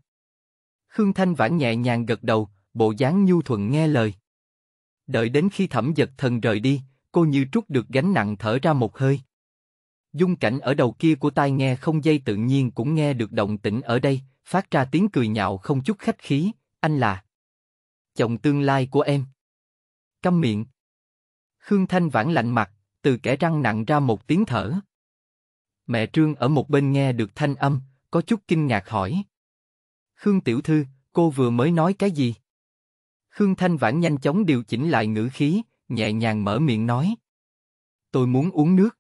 Khương Thanh Vãn nhẹ nhàng gật đầu, bộ dáng nhu thuận nghe lời. Đợi đến khi thẩm giật thần rời đi, cô như trút được gánh nặng thở ra một hơi. Dung cảnh ở đầu kia của tai nghe không dây tự nhiên cũng nghe được động tĩnh ở đây, phát ra tiếng cười nhạo không chút khách khí, anh là chồng tương lai của em. Câm miệng. Khương Thanh vãn lạnh mặt, từ kẻ răng nặng ra một tiếng thở. Mẹ Trương ở một bên nghe được thanh âm, có chút kinh ngạc hỏi. Khương Tiểu Thư, cô vừa mới nói cái gì? Khương Thanh vãn nhanh chóng điều chỉnh lại ngữ khí, nhẹ nhàng mở miệng nói. Tôi muốn uống nước.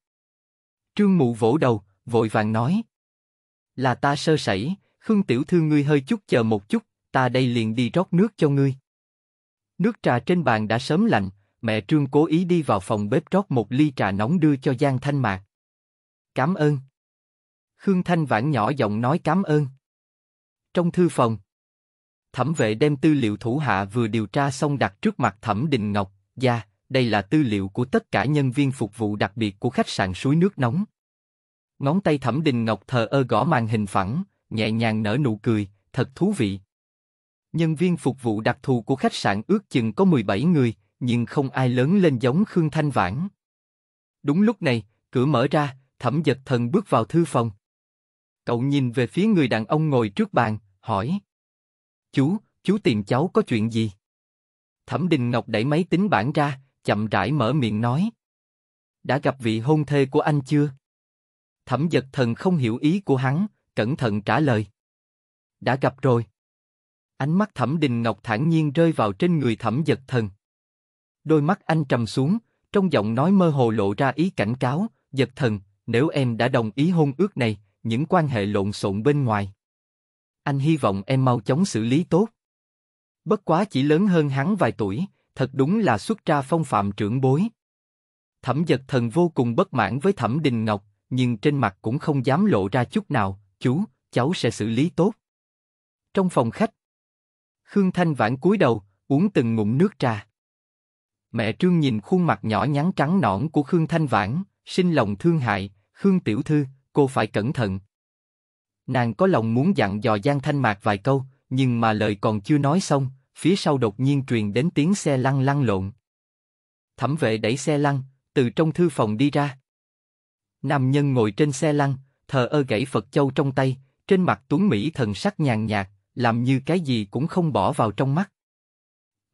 Trương Mụ vỗ đầu, vội vàng nói. Là ta sơ sẩy, Khương Tiểu Thư ngươi hơi chút chờ một chút, ta đây liền đi rót nước cho ngươi. Nước trà trên bàn đã sớm lạnh, mẹ Trương cố ý đi vào phòng bếp rót một ly trà nóng đưa cho Giang Thanh Mạc. Cảm ơn. Khương Thanh Vãn nhỏ giọng nói cảm ơn. Trong thư phòng, thẩm vệ đem tư liệu thủ hạ vừa điều tra xong đặt trước mặt thẩm Đình Ngọc, gia đây là tư liệu của tất cả nhân viên phục vụ đặc biệt của khách sạn suối nước nóng. Ngón tay Thẩm Đình Ngọc thờ ơ gõ màn hình phẳng, nhẹ nhàng nở nụ cười, thật thú vị. Nhân viên phục vụ đặc thù của khách sạn ước chừng có 17 người, nhưng không ai lớn lên giống Khương Thanh Vãn. Đúng lúc này, cửa mở ra, Thẩm Giật Thần bước vào thư phòng. Cậu nhìn về phía người đàn ông ngồi trước bàn, hỏi. Chú, chú tìm cháu có chuyện gì? Thẩm Đình Ngọc đẩy máy tính bảng ra, chậm rãi mở miệng nói. Đã gặp vị hôn thê của anh chưa? Thẩm giật thần không hiểu ý của hắn, cẩn thận trả lời. Đã gặp rồi. Ánh mắt thẩm đình ngọc thản nhiên rơi vào trên người thẩm giật thần. Đôi mắt anh trầm xuống, trong giọng nói mơ hồ lộ ra ý cảnh cáo, giật thần, nếu em đã đồng ý hôn ước này, những quan hệ lộn xộn bên ngoài. Anh hy vọng em mau chóng xử lý tốt. Bất quá chỉ lớn hơn hắn vài tuổi, thật đúng là xuất ra phong phạm trưởng bối. Thẩm giật thần vô cùng bất mãn với Thẩm Đình Ngọc, nhưng trên mặt cũng không dám lộ ra chút nào, chú, cháu sẽ xử lý tốt. Trong phòng khách, Khương Thanh Vãn cúi đầu, uống từng ngụm nước trà. Mẹ Trương nhìn khuôn mặt nhỏ nhắn trắng nõn của Khương Thanh Vãn, sinh lòng thương hại, Khương Tiểu Thư, cô phải cẩn thận. Nàng có lòng muốn dặn dò Giang Thanh Mạc vài câu, nhưng mà lời còn chưa nói xong, phía sau đột nhiên truyền đến tiếng xe lăn lăn lộn. Thẩm vệ đẩy xe lăn, từ trong thư phòng đi ra. Nam nhân ngồi trên xe lăn, thờ ơ gãy Phật Châu trong tay, trên mặt tuấn Mỹ thần sắc nhàn nhạt, làm như cái gì cũng không bỏ vào trong mắt.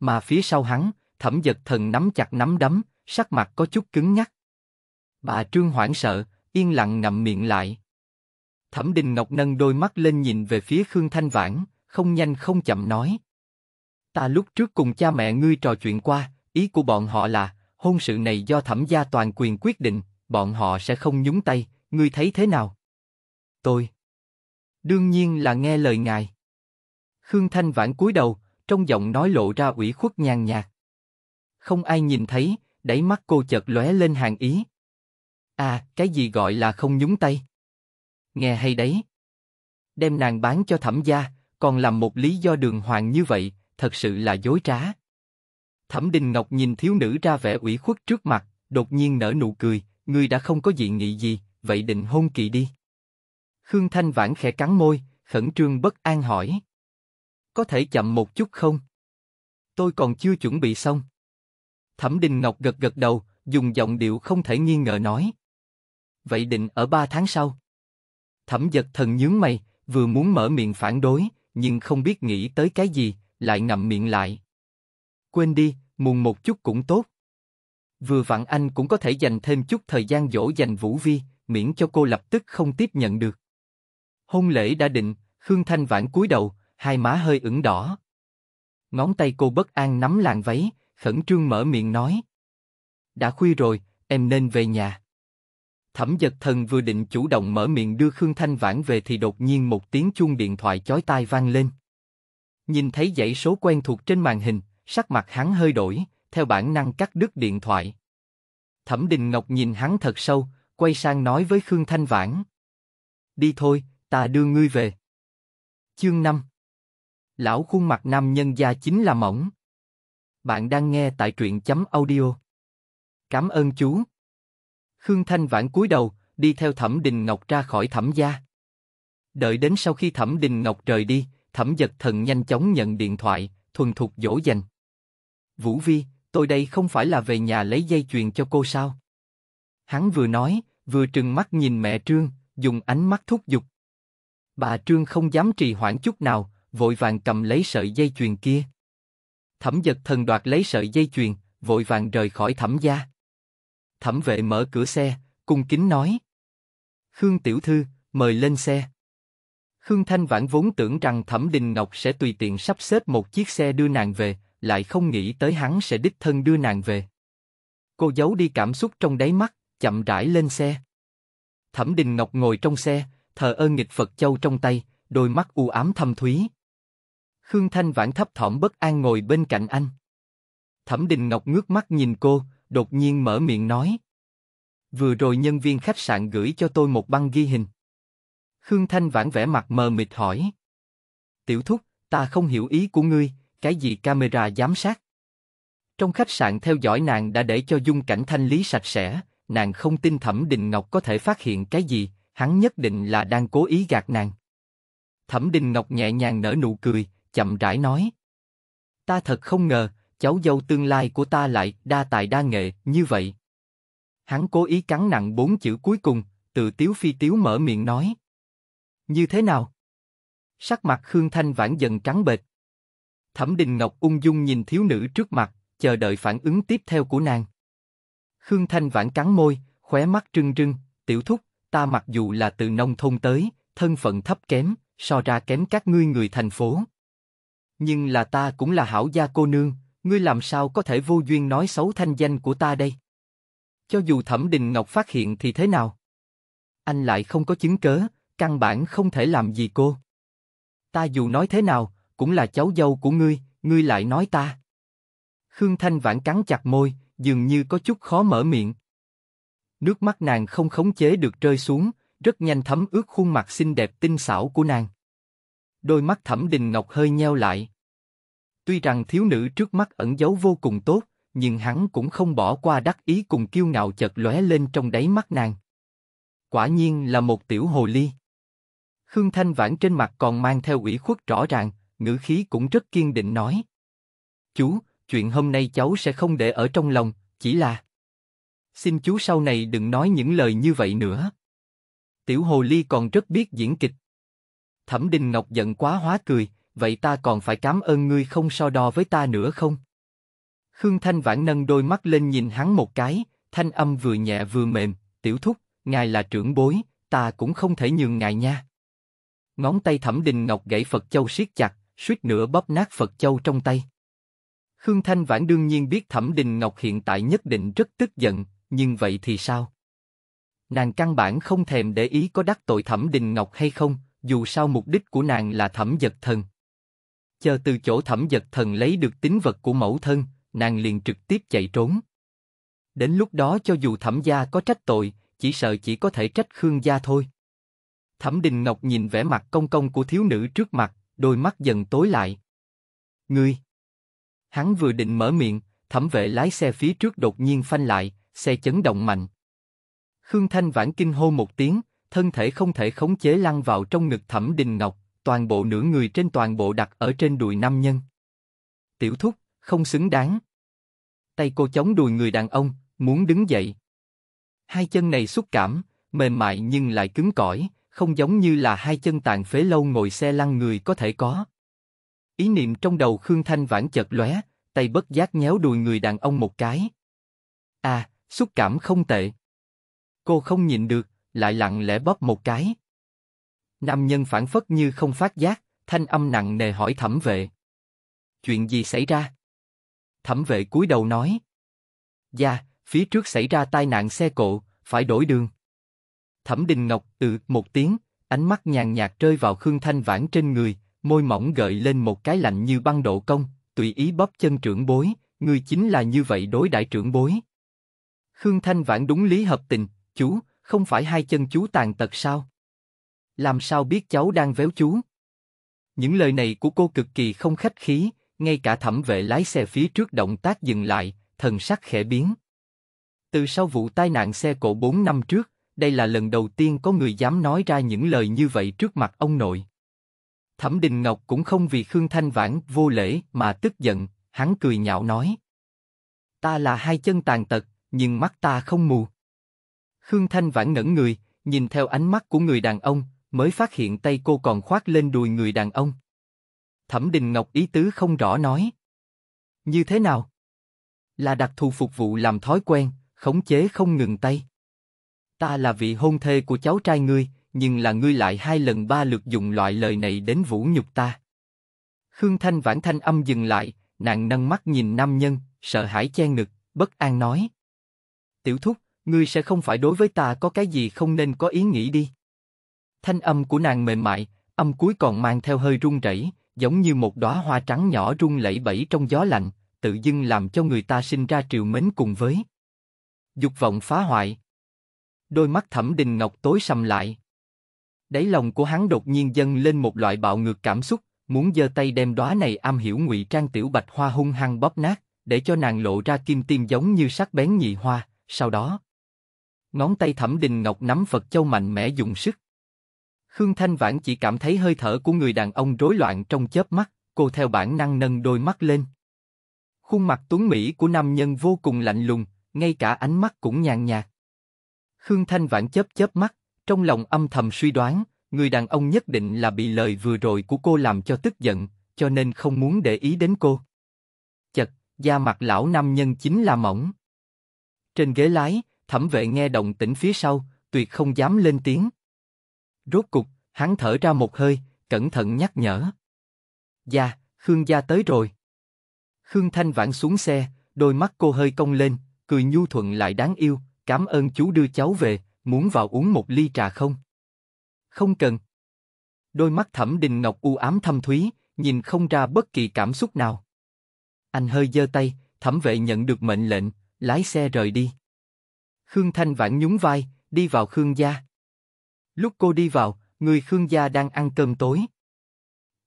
Mà phía sau hắn, thẩm giật thần nắm chặt nắm đấm, sắc mặt có chút cứng nhắc. Bà Trương hoảng sợ, yên lặng ngậm miệng lại. Thẩm Đình Ngọc nâng đôi mắt lên nhìn về phía Khương Thanh Vãn, không nhanh không chậm nói, Ta lúc trước cùng cha mẹ ngươi trò chuyện qua, ý của bọn họ là, hôn sự này do thẩm gia toàn quyền quyết định, bọn họ sẽ không nhúng tay, ngươi thấy thế nào? Tôi. Đương nhiên là nghe lời ngài. Khương Thanh Vãn cúi đầu, trong giọng nói lộ ra ủy khuất nhàn nhạt. Không ai nhìn thấy, đáy mắt cô chợt lóe lên hàng ý. À, cái gì gọi là không nhúng tay? Nghe hay đấy. Đem nàng bán cho thẩm gia, còn làm một lý do đường hoàng như vậy, thật sự là dối trá. Thẩm Đình Ngọc nhìn thiếu nữ ra vẻ ủy khuất trước mặt, đột nhiên nở nụ cười, ngươi đã không có dị nghị gì, vậy định hôn kỳ đi. Khương Thanh Vãn khẽ cắn môi, khẩn trương bất an hỏi. Có thể chậm một chút không? Tôi còn chưa chuẩn bị xong. Thẩm Đình Ngọc gật gật đầu, dùng giọng điệu không thể nghi ngờ nói. Vậy định ở ba tháng sau. Thẩm giật thần nhướng mày, vừa muốn mở miệng phản đối, nhưng không biết nghĩ tới cái gì, lại ngậm miệng lại. Quên đi, muộn một chút cũng tốt. Vừa vặn anh cũng có thể dành thêm chút thời gian dỗ dành Vũ Vi, miễn cho cô lập tức không tiếp nhận được. Hôn lễ đã định, Khương Thanh Vãn cúi đầu, hai má hơi ửng đỏ. Ngón tay cô bất an nắm làn váy, khẩn trương mở miệng nói. Đã khuya rồi, em nên về nhà. Thẩm giật thần vừa định chủ động mở miệng đưa Khương Thanh Vãn về thì đột nhiên một tiếng chuông điện thoại chói tai vang lên. Nhìn thấy dãy số quen thuộc trên màn hình, sắc mặt hắn hơi đổi, theo bản năng cắt đứt điện thoại. Thẩm Đình Ngọc nhìn hắn thật sâu, quay sang nói với Khương Thanh Vãn. Đi thôi, ta đưa ngươi về. Chương 5 Lão khuôn mặt nam nhân gia chính là mỏng. Bạn đang nghe tại truyện chấm audio. Cảm ơn chú. Khương Thanh Vãn cúi đầu, đi theo Thẩm Đình Ngọc ra khỏi Thẩm gia. Đợi đến sau khi Thẩm Đình Ngọc rời đi, Thẩm Dật Thần nhanh chóng nhận điện thoại, thuần thục dỗ dành. Vũ Vi, tôi đây không phải là về nhà lấy dây chuyền cho cô sao? Hắn vừa nói, vừa trừng mắt nhìn mẹ Trương, dùng ánh mắt thúc giục. Bà Trương không dám trì hoãn chút nào, vội vàng cầm lấy sợi dây chuyền kia. Thẩm Dật Thần đoạt lấy sợi dây chuyền, vội vàng rời khỏi Thẩm gia. Thẩm vệ mở cửa xe, cung kính nói: Khương tiểu thư, mời lên xe. Khương Thanh Vãn vốn tưởng rằng Thẩm Đình Ngọc sẽ tùy tiện sắp xếp một chiếc xe đưa nàng về, lại không nghĩ tới hắn sẽ đích thân đưa nàng về. Cô giấu đi cảm xúc trong đáy mắt, chậm rãi lên xe. Thẩm Đình Ngọc ngồi trong xe, thờ ơ nghịch Phật Châu trong tay, đôi mắt u ám thâm thúy. Khương Thanh Vãn thấp thỏm bất an ngồi bên cạnh anh. Thẩm Đình Ngọc ngước mắt nhìn cô, đột nhiên mở miệng nói. Vừa rồi nhân viên khách sạn gửi cho tôi một băng ghi hình. Khương Thanh Vãn vẻ mặt mờ mịt hỏi. Tiểu thúc, ta không hiểu ý của ngươi, cái gì camera giám sát? Trong khách sạn theo dõi nàng đã để cho dung cảnh thanh lý sạch sẽ, nàng không tin Thẩm Đình Ngọc có thể phát hiện cái gì, hắn nhất định là đang cố ý gạt nàng. Thẩm Đình Ngọc nhẹ nhàng nở nụ cười, chậm rãi nói. Ta thật không ngờ, cháu dâu tương lai của ta lại đa tài đa nghệ như vậy. Hắn cố ý cắn nặng bốn chữ cuối cùng, từ Tiếu Phi Tiếu mở miệng nói. Như thế nào? Sắc mặt Khương Thanh Vãn dần trắng bệch. Thẩm Đình Ngọc ung dung nhìn thiếu nữ trước mặt, chờ đợi phản ứng tiếp theo của nàng. Khương Thanh Vãn cắn môi, khóe mắt trưng trưng, tiểu thúc, ta mặc dù là từ nông thôn tới, thân phận thấp kém, so ra kém các ngươi người thành phố. Nhưng là ta cũng là hảo gia cô nương, ngươi làm sao có thể vô duyên nói xấu thanh danh của ta đây? Cho dù Thẩm Đình Ngọc phát hiện thì thế nào? Anh lại không có chứng cớ, căn bản không thể làm gì cô. Ta dù nói thế nào, cũng là cháu dâu của ngươi, ngươi lại nói ta. Khương Thanh Vãn cắn chặt môi, dường như có chút khó mở miệng. Nước mắt nàng không khống chế được rơi xuống, rất nhanh thấm ướt khuôn mặt xinh đẹp tinh xảo của nàng. Đôi mắt thẩm đình ngọc hơi nheo lại. Tuy rằng thiếu nữ trước mắt ẩn giấu vô cùng tốt, nhưng hắn cũng không bỏ qua đắc ý cùng kiêu ngạo chợt lóe lên trong đáy mắt nàng. Quả nhiên là một tiểu hồ ly. Khương Thanh Vãn trên mặt còn mang theo ủy khuất rõ ràng, ngữ khí cũng rất kiên định nói. Chú, chuyện hôm nay cháu sẽ không để ở trong lòng, chỉ là... Xin chú sau này đừng nói những lời như vậy nữa. Tiểu Hồ Ly còn rất biết diễn kịch. Thẩm Đình Ngọc giận quá hóa cười, vậy ta còn phải cảm ơn ngươi không so đo với ta nữa không? Khương Thanh Vãn nâng đôi mắt lên nhìn hắn một cái, thanh âm vừa nhẹ vừa mềm, tiểu thúc, ngài là trưởng bối, ta cũng không thể nhường ngài nha ngón tay thẩm đình ngọc gãy Phật Châu siết chặt, suýt nữa bóp nát Phật Châu trong tay. Khương Thanh Vãn đương nhiên biết Thẩm Đình Ngọc hiện tại nhất định rất tức giận, nhưng vậy thì sao? Nàng căn bản không thèm để ý có đắc tội Thẩm Đình Ngọc hay không, dù sao mục đích của nàng là Thẩm Giật Thần. Chờ từ chỗ Thẩm Giật Thần lấy được tính vật của mẫu thân, nàng liền trực tiếp chạy trốn. Đến lúc đó cho dù Thẩm gia có trách tội, chỉ sợ chỉ có thể trách Khương gia thôi. Thẩm Đình Ngọc nhìn vẻ mặt công công của thiếu nữ trước mặt, đôi mắt dần tối lại. Ngươi! Hắn vừa định mở miệng, thẩm vệ lái xe phía trước đột nhiên phanh lại, xe chấn động mạnh. Khương Thanh Vãn kinh hô một tiếng, thân thể không thể khống chế lăn vào trong ngực Thẩm Đình Ngọc, toàn bộ nửa người trên toàn bộ đặt ở trên đùi nam nhân. Tiểu thúc, không xứng đáng. Tay cô chống đùi người đàn ông, muốn đứng dậy. Hai chân này xúc cảm, mềm mại nhưng lại cứng cỏi, không giống như là hai chân tàn phế lâu ngồi xe lăn người có thể có. Ý niệm trong đầu Khương Thanh Vãn chợt lóe, tay bất giác nhéo đùi người đàn ông một cái. À, xúc cảm không tệ. Cô không nhìn được, lại lặng lẽ bóp một cái. Nam nhân phản phất như không phát giác, thanh âm nặng nề hỏi thẩm vệ. Chuyện gì xảy ra? Thẩm vệ cúi đầu nói. Dạ, phía trước xảy ra tai nạn xe cộ, phải đổi đường. Thẩm Đình Ngọc ừ một tiếng, ánh mắt nhàn nhạt rơi vào Khương Thanh Vãn trên người, môi mỏng gợi lên một cái lạnh như băng độ công, tùy ý bóp chân trưởng bối, người chính là như vậy đối đại trưởng bối. Khương Thanh Vãn đúng lý hợp tình, chú, không phải hai chân chú tàn tật sao? Làm sao biết cháu đang véo chú? Những lời này của cô cực kỳ không khách khí, ngay cả thẩm vệ lái xe phía trước động tác dừng lại, thần sắc khẽ biến. Từ sau vụ tai nạn xe cổ 4 năm trước, đây là lần đầu tiên có người dám nói ra những lời như vậy trước mặt ông nội. Thẩm Đình Ngọc cũng không vì Khương Thanh Vãn vô lễ mà tức giận, hắn cười nhạo nói. Ta là hai chân tàn tật, nhưng mắt ta không mù. Khương Thanh Vãn ngẩn người, nhìn theo ánh mắt của người đàn ông, mới phát hiện tay cô còn khoác lên đùi người đàn ông. Thẩm Đình Ngọc ý tứ không rõ nói. Như thế nào? Là đặc thù phục vụ làm thói quen, khống chế không ngừng tay. Ta là vị hôn thê của cháu trai ngươi, nhưng là ngươi lại hai lần ba lượt dùng loại lời này đến vũ nhục ta. Khương Thanh vãn thanh âm dừng lại, nàng nâng mắt nhìn nam nhân, sợ hãi che ngực, bất an nói. Tiểu thúc, ngươi sẽ không phải đối với ta có cái gì không nên có ý nghĩ đi. Thanh âm của nàng mềm mại, âm cuối còn mang theo hơi run rẩy, giống như một đóa hoa trắng nhỏ rung lẩy bẩy trong gió lạnh, tự dưng làm cho người ta sinh ra triều mến cùng với dục vọng phá hoại đôi mắt thẩm đình ngọc tối sầm lại. Đáy lòng của hắn đột nhiên dâng lên một loại bạo ngược cảm xúc, muốn giơ tay đem đóa này am hiểu ngụy trang tiểu bạch hoa hung hăng bóp nát, để cho nàng lộ ra kim tiêm giống như sắc bén nhị hoa, sau đó. Ngón tay thẩm đình ngọc nắm Phật Châu mạnh mẽ dùng sức. Khương Thanh Vãn chỉ cảm thấy hơi thở của người đàn ông rối loạn trong chớp mắt, cô theo bản năng nâng đôi mắt lên. Khuôn mặt tuấn mỹ của nam nhân vô cùng lạnh lùng, ngay cả ánh mắt cũng nhàn nhạt. Khương Thanh Vãn chớp chớp mắt, trong lòng âm thầm suy đoán, người đàn ông nhất định là bị lời vừa rồi của cô làm cho tức giận, cho nên không muốn để ý đến cô. Chật, da mặt lão nam nhân chính là mỏng. Trên ghế lái, thẩm vệ nghe động tĩnh phía sau, tuyệt không dám lên tiếng. Rốt cục, hắn thở ra một hơi, cẩn thận nhắc nhở. Gia, dạ, Khương gia tới rồi. Khương Thanh Vãn xuống xe, đôi mắt cô hơi cong lên, cười nhu thuận lại đáng yêu, Cảm ơn chú đưa cháu về, muốn vào uống một ly trà không? Không cần. Đôi mắt thẩm đình ngọc u ám thâm thúy, nhìn không ra bất kỳ cảm xúc nào. Anh hơi giơ tay, thẩm vệ nhận được mệnh lệnh, lái xe rời đi. Khương Thanh Vãn nhún vai, đi vào Khương gia. Lúc cô đi vào, người Khương gia đang ăn cơm tối.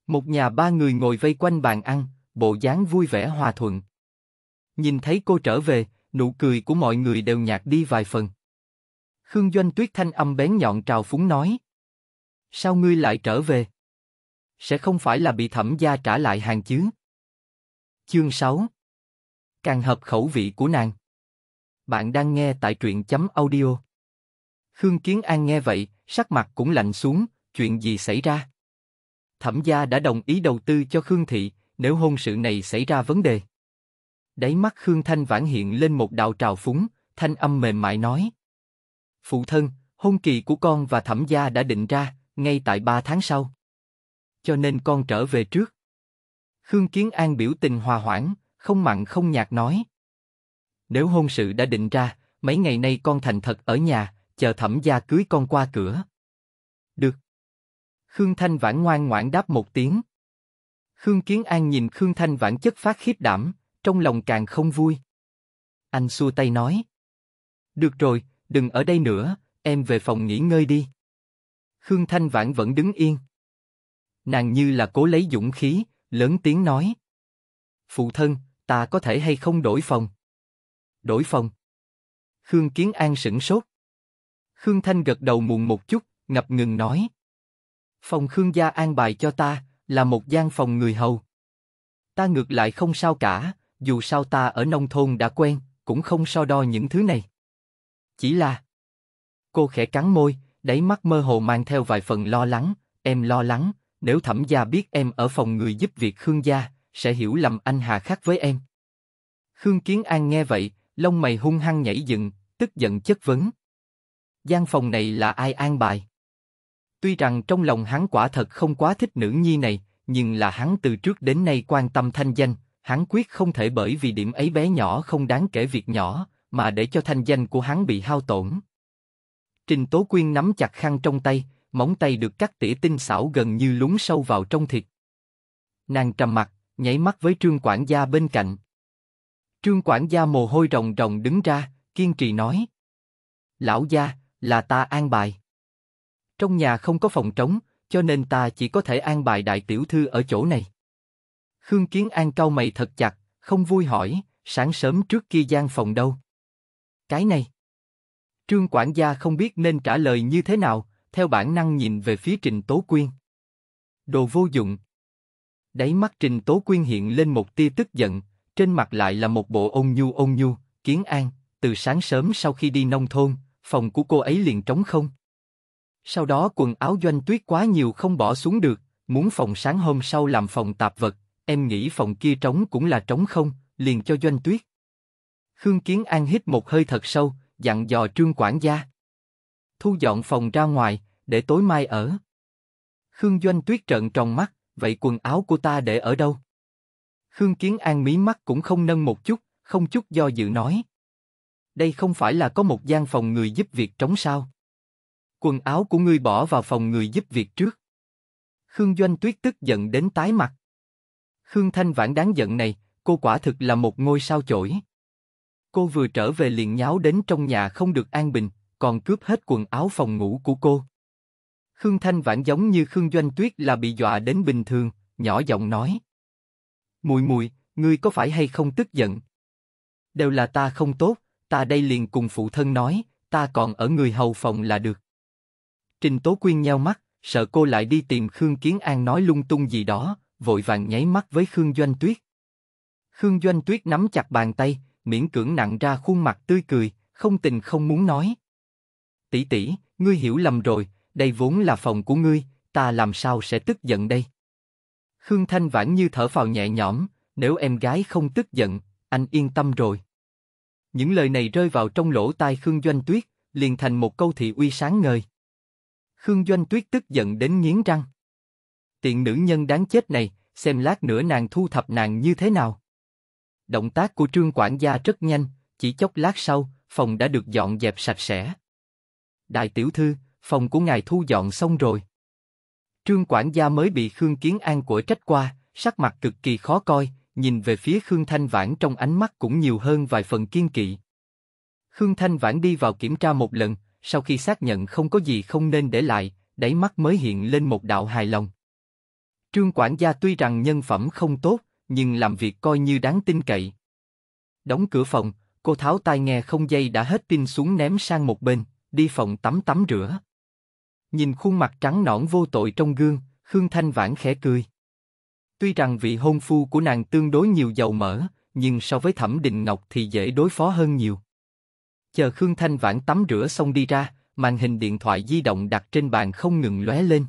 Một nhà ba người ngồi vây quanh bàn ăn, bộ dáng vui vẻ hòa thuận. Nhìn thấy cô trở về, nụ cười của mọi người đều nhạt đi vài phần. Khương Doanh Tuyết thanh âm bén nhọn trào phúng nói. Sao ngươi lại trở về? Sẽ không phải là bị thẩm gia trả lại hàng chứ? Chương 6 Càng hợp khẩu vị của nàng. Bạn đang nghe tại truyện chấm audio. Khương Kiến An nghe vậy, sắc mặt cũng lạnh xuống, chuyện gì xảy ra? Thẩm gia đã đồng ý đầu tư cho Khương Thị, nếu hôn sự này xảy ra vấn đề. Đáy mắt Khương Thanh Vãn hiện lên một đạo trào phúng, thanh âm mềm mại nói. Phụ thân, hôn kỳ của con và thẩm gia đã định ra, ngay tại ba tháng sau. Cho nên con trở về trước. Khương Kiến An biểu tình hòa hoãn, không mặn không nhạt nói. Nếu hôn sự đã định ra, mấy ngày nay con thành thật ở nhà, chờ thẩm gia cưới con qua cửa. Được. Khương Thanh Vãn ngoan ngoãn đáp một tiếng. Khương Kiến An nhìn Khương Thanh Vãn chất phát khiếp đảm, trong lòng càng không vui. Anh xua tay nói. Được rồi, đừng ở đây nữa, em về phòng nghỉ ngơi đi. Khương Thanh Vãn vẫn đứng yên. Nàng như là cố lấy dũng khí, lớn tiếng nói. Phụ thân, ta có thể hay không đổi phòng? Đổi phòng. Khương Kiến An sửng sốt. Khương Thanh gật đầu muộn một chút, ngập ngừng nói. Phòng Khương gia an bài cho ta, là một gian phòng người hầu. Ta ngược lại không sao cả, dù sao ta ở nông thôn đã quen, cũng không so đo những thứ này. Chỉ là... Cô khẽ cắn môi, đáy mắt mơ hồ mang theo vài phần lo lắng, em lo lắng, nếu thẩm gia biết em ở phòng người giúp việc Khương gia, sẽ hiểu lầm anh Hà khác với em. Khương Kiến An nghe vậy, lông mày hung hăng nhảy dựng, tức giận chất vấn. Gian phòng này là ai an bài? Tuy rằng trong lòng hắn quả thật không quá thích nữ nhi này, nhưng là hắn từ trước đến nay quan tâm thanh danh, hắn quyết không thể bởi vì điểm ấy bé nhỏ không đáng kể việc nhỏ, mà để cho thanh danh của hắn bị hao tổn. Trình Tố Quyên nắm chặt khăn trong tay, móng tay được cắt tỉa tinh xảo gần như lún sâu vào trong thịt. Nàng trầm mặt, nháy mắt với Trương Quản gia bên cạnh. Trương Quản gia mồ hôi rồng rồng đứng ra, kiên trì nói. Lão gia, là ta an bài. Trong nhà không có phòng trống, cho nên ta chỉ có thể an bài đại tiểu thư ở chỗ này. Khương Kiến An cau mày thật chặt, không vui hỏi, sáng sớm trước kia gian phòng đâu? Cái này. Trương quản gia không biết nên trả lời như thế nào, theo bản năng nhìn về phía Trình Tố Quyên. Đồ vô dụng. Đáy mắt Trình Tố Quyên hiện lên một tia tức giận, trên mặt lại là một bộ ôn nhu ôn nhu, Kiến An, từ sáng sớm sau khi đi nông thôn, phòng của cô ấy liền trống không. Sau đó quần áo doanh tuyết quá nhiều không bỏ xuống được, muốn phòng sáng hôm sau làm phòng tạp vật, Em nghĩ phòng kia trống cũng là trống không, liền cho doanh tuyết. Khương Kiến An hít một hơi thật sâu, dặn dò trương quản gia. Thu dọn phòng ra ngoài, để tối mai ở. Khương Doanh Tuyết trợn tròn mắt, vậy quần áo của ta để ở đâu? Khương Kiến An mí mắt cũng không nâng một chút, không chút do dự nói. Đây không phải là có một gian phòng người giúp việc trống sao? Quần áo của ngươi bỏ vào phòng người giúp việc trước. Khương Doanh Tuyết tức giận đến tái mặt. Khương Thanh Vãn đáng giận này, cô quả thực là một ngôi sao chổi. Cô vừa trở về liền nháo đến trong nhà không được an bình, còn cướp hết quần áo phòng ngủ của cô. Khương Thanh Vãn giống như Khương Doanh Tuyết là bị dọa đến bình thường, nhỏ giọng nói. Mùi mùi, ngươi có phải hay không tức giận? Đều là ta không tốt, ta đây liền cùng phụ thân nói, ta còn ở người hầu phòng là được. Trình Tố Quyên nheo mắt, sợ cô lại đi tìm Khương Kiến An nói lung tung gì đó, vội vàng nháy mắt với Khương Doanh Tuyết. Khương Doanh Tuyết nắm chặt bàn tay, miễn cưỡng nặng ra khuôn mặt tươi cười, không tình không muốn nói. Tỷ tỷ, ngươi hiểu lầm rồi, đây vốn là phòng của ngươi, ta làm sao sẽ tức giận đây? Khương Thanh Vãn như thở phào nhẹ nhõm, nếu em gái không tức giận, anh yên tâm rồi. Những lời này rơi vào trong lỗ tai Khương Doanh Tuyết, liền thành một câu thị uy sáng ngời. Khương Doanh Tuyết tức giận đến nghiến răng. Tiện nữ nhân đáng chết này, xem lát nữa nàng thu thập nàng như thế nào. Động tác của trương quản gia rất nhanh, chỉ chốc lát sau, phòng đã được dọn dẹp sạch sẽ. Đại tiểu thư, phòng của ngài thu dọn xong rồi. Trương quản gia mới bị Khương Kiến An của trách qua, sắc mặt cực kỳ khó coi, nhìn về phía Khương Thanh Vãn trong ánh mắt cũng nhiều hơn vài phần kiên kỵ. Khương Thanh Vãn đi vào kiểm tra một lần, sau khi xác nhận không có gì không nên để lại, đáy mắt mới hiện lên một đạo hài lòng. Trương quản gia tuy rằng nhân phẩm không tốt, nhưng làm việc coi như đáng tin cậy. Đóng cửa phòng, cô tháo tai nghe không dây đã hết pin xuống ném sang một bên, đi phòng tắm tắm rửa. Nhìn khuôn mặt trắng nõn vô tội trong gương, Khương Thanh Vãn khẽ cười. Tuy rằng vị hôn phu của nàng tương đối nhiều dầu mỡ, nhưng so với Thẩm Đình Ngọc thì dễ đối phó hơn nhiều. Chờ Khương Thanh Vãn tắm rửa xong đi ra, màn hình điện thoại di động đặt trên bàn không ngừng lóe lên.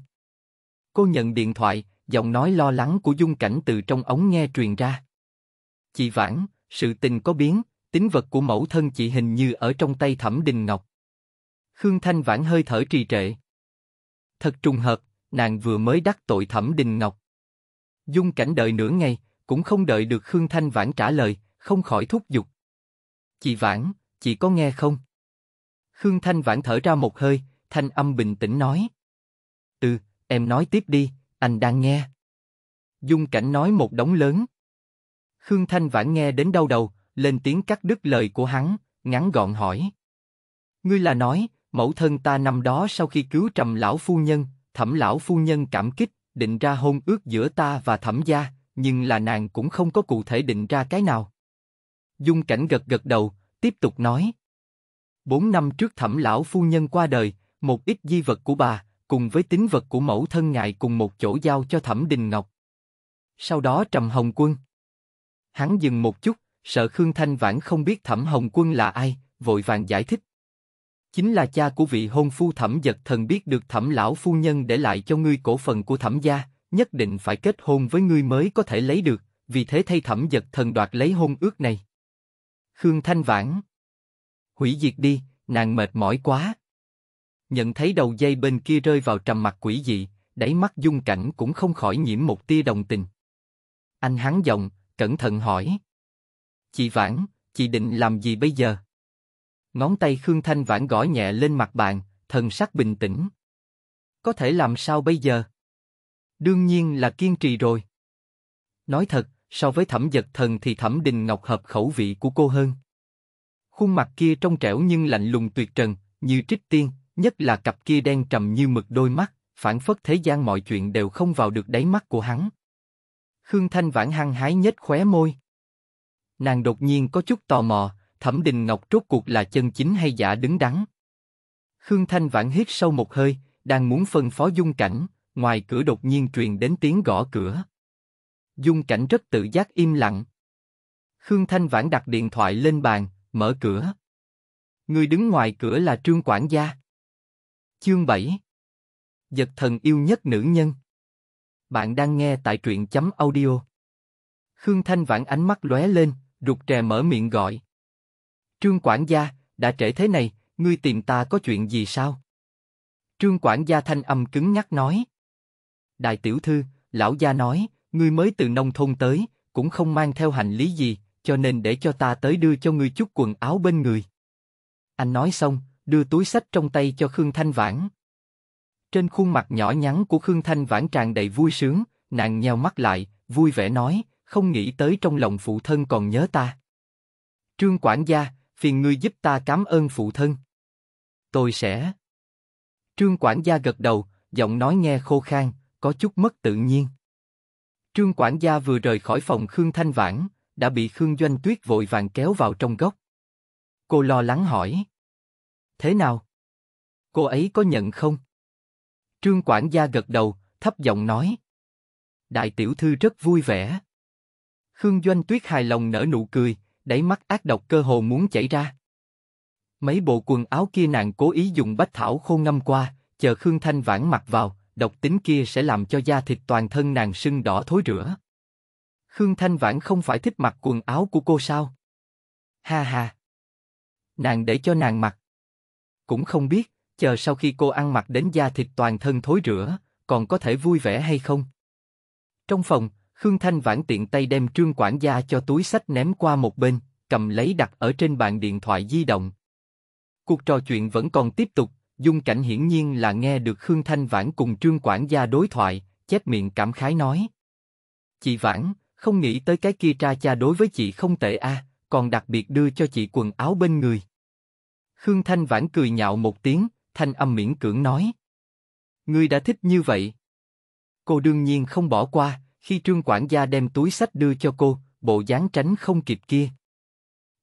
Cô nhận điện thoại, giọng nói lo lắng của Dung Cảnh từ trong ống nghe truyền ra. Chị Vãn, sự tình có biến, tính vật của mẫu thân chị hình như ở trong tay Thẩm Đình Ngọc. Khương Thanh Vãn hơi thở trì trệ. Thật trùng hợp, nàng vừa mới đắc tội Thẩm Đình Ngọc. Dung Cảnh đợi nửa ngày, cũng không đợi được Khương Thanh Vãn trả lời, không khỏi thúc giục. Chị Vãn, chị có nghe không? Khương Thanh Vãn thở ra một hơi, thanh âm bình tĩnh nói. Ừ, em nói tiếp đi, anh đang nghe. Dung Cảnh nói một đống lớn. Khương Thanh Vãn nghe đến đau đầu, lên tiếng cắt đứt lời của hắn, ngắn gọn hỏi. Ngươi là nói, mẫu thân ta năm đó sau khi cứu trầm lão phu nhân, thẩm lão phu nhân cảm kích, định ra hôn ước giữa ta và thẩm gia, nhưng là nàng cũng không có cụ thể định ra cái nào. Dung Cảnh gật gật đầu, tiếp tục nói. Bốn năm trước thẩm lão phu nhân qua đời, một ít di vật của bà, cùng với tín vật của mẫu thân ngài cùng một chỗ giao cho Thẩm Đình Ngọc. Sau đó Trầm Hồng Quân. Hắn dừng một chút, sợ Khương Thanh Vãn không biết Thẩm Hồng Quân là ai, vội vàng giải thích. Chính là cha của vị hôn phu Thẩm Giật Thần biết được Thẩm Lão Phu Nhân để lại cho ngươi cổ phần của Thẩm Gia, nhất định phải kết hôn với ngươi mới có thể lấy được, vì thế thay Thẩm Giật Thần đoạt lấy hôn ước này. Khương Thanh Vãn Hủy diệt đi, nàng mệt mỏi quá, nhận thấy đầu dây bên kia rơi vào trầm mặt quỷ dị, đáy mắt dung cảnh cũng không khỏi nhiễm một tia đồng tình. Anh hắn giọng, cẩn thận hỏi. Chị Vãn, chị định làm gì bây giờ? Ngón tay Khương Thanh Vãn gõ nhẹ lên mặt bàn, thần sắc bình tĩnh. Có thể làm sao bây giờ? Đương nhiên là kiên trì rồi. Nói thật, so với thẩm giật thần thì thẩm đình ngọc hợp khẩu vị của cô hơn. Khuôn mặt kia trong trẻo nhưng lạnh lùng tuyệt trần, như trích tiên, nhất là cặp kia đen trầm như mực đôi mắt, phản phất thế gian mọi chuyện đều không vào được đáy mắt của hắn. Khương Thanh Vãn hăng hái nhếch khóe môi. Nàng đột nhiên có chút tò mò, Thẩm Đình Ngọc rốt cuộc là chân chính hay giả đứng đắn. Khương Thanh Vãn hít sâu một hơi, đang muốn phân phó dung cảnh, ngoài cửa đột nhiên truyền đến tiếng gõ cửa. Dung cảnh rất tự giác im lặng. Khương Thanh Vãn đặt điện thoại lên bàn, mở cửa. Người đứng ngoài cửa là Trương Quản gia. Chương 7 Giật thần yêu nhất nữ nhân Bạn đang nghe tại truyện chấm audio Khương Thanh Vãn ánh mắt lóe lên, rụt rè mở miệng gọi. Trương quản gia, đã trễ thế này, ngươi tìm ta có chuyện gì sao? Trương quản gia thanh âm cứng nhắc nói. Đại tiểu thư, lão gia nói, ngươi mới từ nông thôn tới, cũng không mang theo hành lý gì, cho nên để cho ta tới đưa cho ngươi chút quần áo bên người. Anh nói xong, đưa túi sách trong tay cho Khương Thanh Vãn. Trên khuôn mặt nhỏ nhắn của Khương Thanh Vãn tràn đầy vui sướng, nàng nheo mắt lại, vui vẻ nói, không nghĩ tới trong lòng phụ thân còn nhớ ta. Trương quản gia, phiền ngươi giúp ta cảm ơn phụ thân. Tôi sẽ. Trương quản gia gật đầu, giọng nói nghe khô khan, có chút mất tự nhiên. Trương quản gia vừa rời khỏi phòng Khương Thanh Vãn, đã bị Khương Doanh Tuyết vội vàng kéo vào trong góc. Cô lo lắng hỏi. Thế nào? Cô ấy có nhận không? Trương quản gia gật đầu, thấp giọng nói. Đại tiểu thư rất vui vẻ. Khương Doanh Tuyết hài lòng nở nụ cười, đẩy mắt ác độc cơ hồ muốn chảy ra. Mấy bộ quần áo kia nàng cố ý dùng bách thảo khô ngâm qua, chờ Khương Thanh Vãn mặc vào, độc tính kia sẽ làm cho da thịt toàn thân nàng sưng đỏ thối rửa. Khương Thanh Vãn không phải thích mặc quần áo của cô sao? Ha ha! Nàng để cho nàng mặc cũng không biết, chờ sau khi cô ăn mặc đến da thịt toàn thân thối rửa còn có thể vui vẻ hay không. Trong phòng, Khương Thanh Vãn tiện tay đem trương quản gia cho túi sách ném qua một bên, cầm lấy đặt ở trên bàn điện thoại di động. Cuộc trò chuyện vẫn còn tiếp tục, Dung Cảnh hiển nhiên là nghe được Khương Thanh Vãn cùng trương quản gia đối thoại, chép miệng cảm khái nói. Chị Vãn, không nghĩ tới cái kia tra cha đối với chị không tệ a, à, còn đặc biệt đưa cho chị quần áo bên người. Khương Thanh Vãn cười nhạo một tiếng, thanh âm miễn cưỡng nói. Ngươi đã thích như vậy. Cô đương nhiên không bỏ qua, khi trương quản gia đem túi sách đưa cho cô, bộ dáng tránh không kịp kia.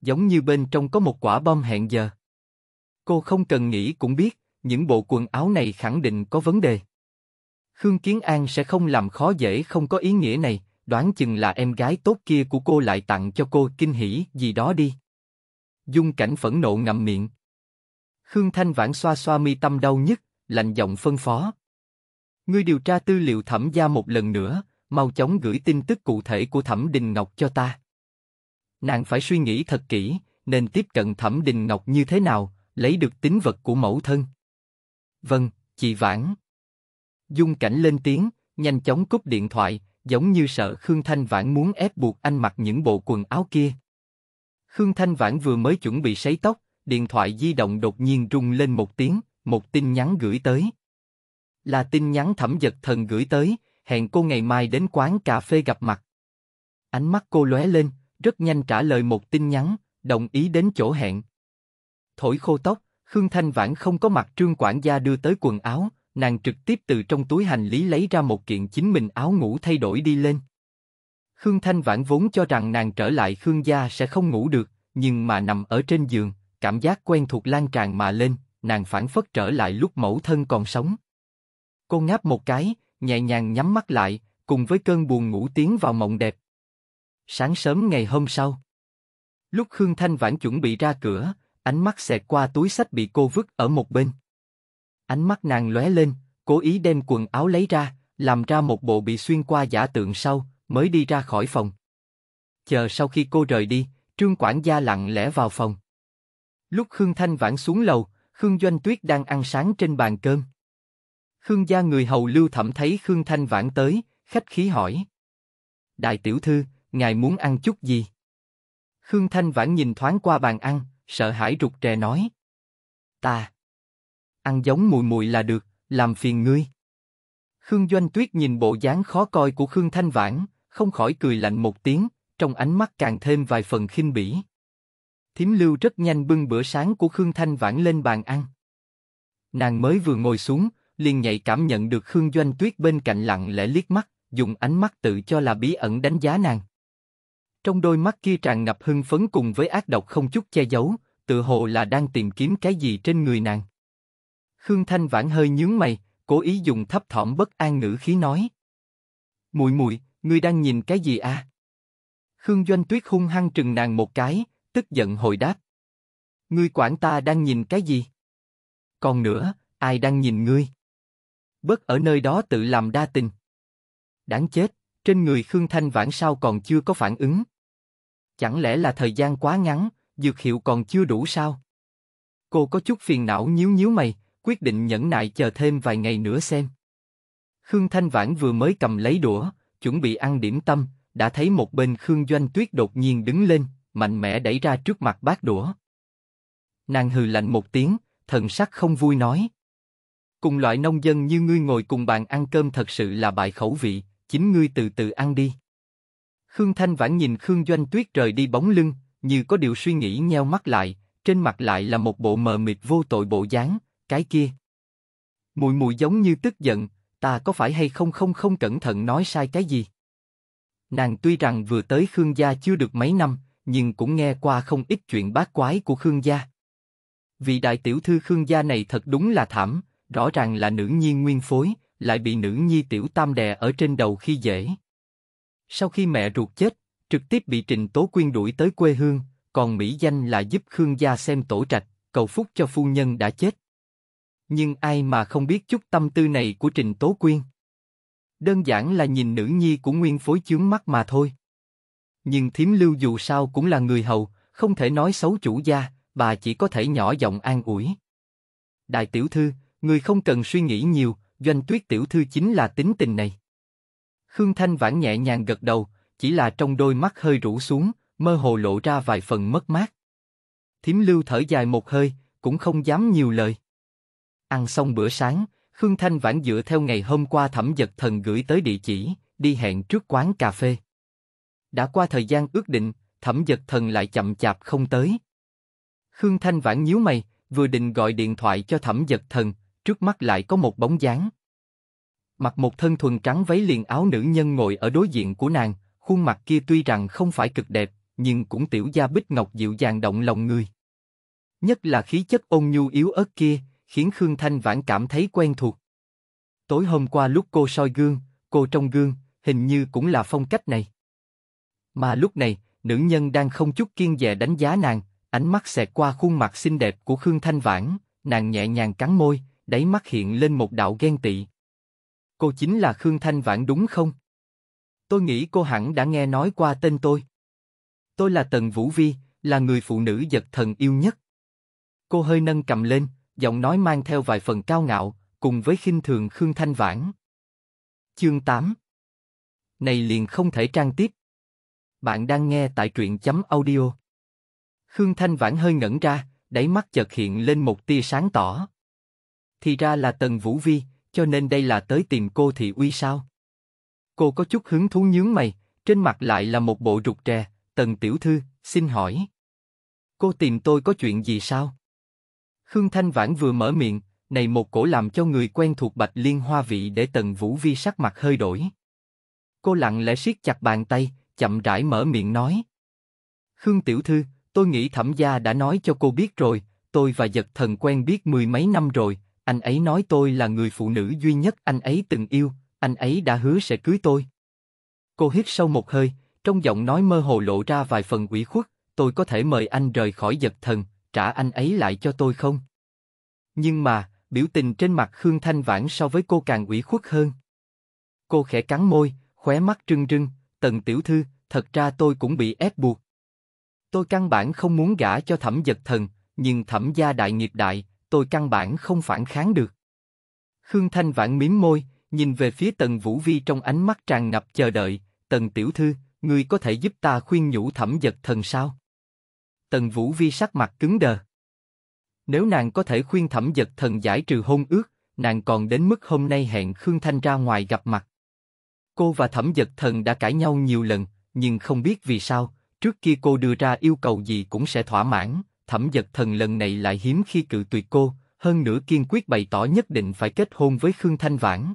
Giống như bên trong có một quả bom hẹn giờ. Cô không cần nghĩ cũng biết, những bộ quần áo này khẳng định có vấn đề. Khương Kiến An sẽ không làm khó dễ không có ý nghĩa này, đoán chừng là em gái tốt kia của cô lại tặng cho cô kinh hỉ gì đó đi. Dung cảnh phẫn nộ ngậm miệng, Khương Thanh Vãn xoa xoa mi tâm đau nhất, lạnh giọng phân phó. Ngươi điều tra tư liệu thẩm gia một lần nữa, mau chóng gửi tin tức cụ thể của thẩm Đình Ngọc cho ta. Nàng phải suy nghĩ thật kỹ, nên tiếp cận thẩm Đình Ngọc như thế nào, lấy được tính vật của mẫu thân. Vâng, chị Vãn. Dung cảnh lên tiếng, nhanh chóng cúp điện thoại, giống như sợ Khương Thanh Vãn muốn ép buộc anh mặc những bộ quần áo kia. Khương Thanh Vãn vừa mới chuẩn bị sấy tóc, điện thoại di động đột nhiên rung lên một tiếng, một tin nhắn gửi tới. Là tin nhắn thẩm giật thần gửi tới, hẹn cô ngày mai đến quán cà phê gặp mặt. Ánh mắt cô lóe lên, rất nhanh trả lời một tin nhắn, đồng ý đến chỗ hẹn. Thổi khô tóc, Khương Thanh Vãn không có mặt trương quản gia đưa tới quần áo, nàng trực tiếp từ trong túi hành lý lấy ra một kiện chính mình áo ngủ thay đổi đi lên. Khương Thanh Vãn vốn cho rằng nàng trở lại Khương gia sẽ không ngủ được, nhưng mà nằm ở trên giường, cảm giác quen thuộc lan tràn mà lên, nàng phản phất trở lại lúc mẫu thân còn sống. Cô ngáp một cái, nhẹ nhàng nhắm mắt lại, cùng với cơn buồn ngủ tiến vào mộng đẹp. Sáng sớm ngày hôm sau, lúc Khương Thanh Vãn chuẩn bị ra cửa, ánh mắt xẹt qua túi sách bị cô vứt ở một bên. Ánh mắt nàng lóe lên, cố ý đem quần áo lấy ra, làm ra một bộ bị xuyên qua giả tượng sau, mới đi ra khỏi phòng. Chờ sau khi cô rời đi, Trương quản gia lặng lẽ vào phòng. Lúc Khương Thanh Vãn xuống lầu, Khương Doanh Tuyết đang ăn sáng trên bàn cơm. Khương gia người hầu lưu thẩm thấy Khương Thanh Vãn tới, khách khí hỏi. Đại tiểu thư, ngài muốn ăn chút gì? Khương Thanh Vãn nhìn thoáng qua bàn ăn, sợ hãi rụt rè nói. Ta. Ăn giống mùi mùi là được, làm phiền ngươi. Khương Doanh Tuyết nhìn bộ dáng khó coi của Khương Thanh Vãn, không khỏi cười lạnh một tiếng, trong ánh mắt càng thêm vài phần khinh bỉ. Thím Lưu rất nhanh bưng bữa sáng của Khương Thanh Vãn lên bàn ăn. Nàng mới vừa ngồi xuống, liền nhạy cảm nhận được Khương Doanh Tuyết bên cạnh lặng lẽ liếc mắt, dùng ánh mắt tự cho là bí ẩn đánh giá nàng. Trong đôi mắt kia tràn ngập hưng phấn cùng với ác độc không chút che giấu, tự hồ là đang tìm kiếm cái gì trên người nàng. Khương Thanh Vãn hơi nhướng mày, cố ý dùng thấp thỏm bất an ngữ khí nói. Mùi mùi, ngươi đang nhìn cái gì à? Khương Doanh Tuyết hung hăng trừng nàng một cái, tức giận hồi đáp. Ngươi quản ta đang nhìn cái gì? Còn nữa, ai đang nhìn ngươi? Bớt ở nơi đó tự làm đa tình. Đáng chết, trên người Khương Thanh Vãn sao còn chưa có phản ứng? Chẳng lẽ là thời gian quá ngắn, dược hiệu còn chưa đủ sao? Cô có chút phiền não nhíu nhíu mày, quyết định nhẫn nại chờ thêm vài ngày nữa xem. Khương Thanh Vãn vừa mới cầm lấy đũa, chuẩn bị ăn điểm tâm, đã thấy một bên Khương Doanh Tuyết đột nhiên đứng lên, mạnh mẽ đẩy ra trước mặt bát đũa. Nàng hừ lạnh một tiếng, thần sắc không vui nói. Cùng loại nông dân như ngươi ngồi cùng bàn ăn cơm thật sự là bại khẩu vị, chính ngươi từ từ ăn đi. Khương Thanh Vãn nhìn Khương Doanh Tuyết rời đi bóng lưng, như có điều suy nghĩ nheo mắt lại, trên mặt lại là một bộ mờ mịt vô tội bộ dáng, cái kia. Mùi mùi giống như tức giận, ta có phải hay không không không cẩn thận nói sai cái gì? Nàng tuy rằng vừa tới Khương gia chưa được mấy năm, nhưng cũng nghe qua không ít chuyện bát quái của Khương gia. Vị đại tiểu thư Khương gia này thật đúng là thảm, rõ ràng là nữ nhi nguyên phối, lại bị nữ nhi tiểu tam đè ở trên đầu khi dễ. Sau khi mẹ ruột chết, trực tiếp bị Trình Tố Quyên đuổi tới quê hương, còn mỹ danh là giúp Khương gia xem tổ trạch, cầu phúc cho phu nhân đã chết. Nhưng ai mà không biết chút tâm tư này của Trình Tố Quyên? Đơn giản là nhìn nữ nhi của nguyên phối chướng mắt mà thôi nhưng thím lưu dù sao cũng là người hầu, không thể nói xấu chủ gia, bà chỉ có thể nhỏ giọng an ủi. Đại tiểu thư, người không cần suy nghĩ nhiều, doanh tuyết tiểu thư chính là tính tình này. Khương Thanh Vãn nhẹ nhàng gật đầu, chỉ là trong đôi mắt hơi rũ xuống, mơ hồ lộ ra vài phần mất mát. Thím lưu thở dài một hơi, cũng không dám nhiều lời. Ăn xong bữa sáng, Khương Thanh Vãn dựa theo ngày hôm qua thẩm giật thần gửi tới địa chỉ, đi hẹn trước quán cà phê đã qua thời gian ước định, thẩm giật thần lại chậm chạp không tới. Khương Thanh Vãn nhíu mày, vừa định gọi điện thoại cho thẩm giật thần, trước mắt lại có một bóng dáng. Mặc một thân thuần trắng váy liền áo nữ nhân ngồi ở đối diện của nàng, khuôn mặt kia tuy rằng không phải cực đẹp, nhưng cũng tiểu gia bích ngọc dịu dàng động lòng người. Nhất là khí chất ôn nhu yếu ớt kia, khiến Khương Thanh Vãn cảm thấy quen thuộc. Tối hôm qua lúc cô soi gương, cô trong gương, hình như cũng là phong cách này. Mà lúc này, nữ nhân đang không chút kiên dè đánh giá nàng, ánh mắt xẹt qua khuôn mặt xinh đẹp của Khương Thanh Vãn, nàng nhẹ nhàng cắn môi, đáy mắt hiện lên một đạo ghen tị. Cô chính là Khương Thanh Vãn đúng không? Tôi nghĩ cô hẳn đã nghe nói qua tên tôi. Tôi là Tần Vũ Vi, là người phụ nữ giật thần yêu nhất. Cô hơi nâng cầm lên, giọng nói mang theo vài phần cao ngạo, cùng với khinh thường Khương Thanh Vãn. Chương 8 Này liền không thể trang tiếp. Bạn đang nghe tại truyện chấm audio. Khương Thanh Vãn hơi ngẩn ra, đáy mắt chợt hiện lên một tia sáng tỏ. Thì ra là Tần Vũ Vi, cho nên đây là tới tìm cô thì uy sao? Cô có chút hứng thú nhướng mày, trên mặt lại là một bộ rụt rè, Tần Tiểu Thư, xin hỏi. Cô tìm tôi có chuyện gì sao? Khương Thanh Vãn vừa mở miệng, này một cổ làm cho người quen thuộc bạch liên hoa vị để Tần Vũ Vi sắc mặt hơi đổi. Cô lặng lẽ siết chặt bàn tay, chậm rãi mở miệng nói. Khương Tiểu Thư, tôi nghĩ thẩm gia đã nói cho cô biết rồi, tôi và giật thần quen biết mười mấy năm rồi, anh ấy nói tôi là người phụ nữ duy nhất anh ấy từng yêu, anh ấy đã hứa sẽ cưới tôi. Cô hít sâu một hơi, trong giọng nói mơ hồ lộ ra vài phần ủy khuất, tôi có thể mời anh rời khỏi giật thần, trả anh ấy lại cho tôi không? Nhưng mà, biểu tình trên mặt Khương Thanh Vãn so với cô càng ủy khuất hơn. Cô khẽ cắn môi, khóe mắt trưng trưng, Tần tiểu thư, thật ra tôi cũng bị ép buộc. Tôi căn bản không muốn gả cho thẩm giật thần, nhưng thẩm gia đại nghiệp đại, tôi căn bản không phản kháng được. Khương Thanh vãn miếm môi, nhìn về phía Tần Vũ Vi trong ánh mắt tràn ngập chờ đợi, Tần tiểu thư, ngươi có thể giúp ta khuyên nhủ thẩm giật thần sao? Tần Vũ Vi sắc mặt cứng đờ. Nếu nàng có thể khuyên thẩm giật thần giải trừ hôn ước, nàng còn đến mức hôm nay hẹn Khương Thanh ra ngoài gặp mặt. Cô và Thẩm Dật Thần đã cãi nhau nhiều lần, nhưng không biết vì sao, trước kia cô đưa ra yêu cầu gì cũng sẽ thỏa mãn, Thẩm Dật Thần lần này lại hiếm khi cự tuyệt cô, hơn nữa kiên quyết bày tỏ nhất định phải kết hôn với Khương Thanh Vãn.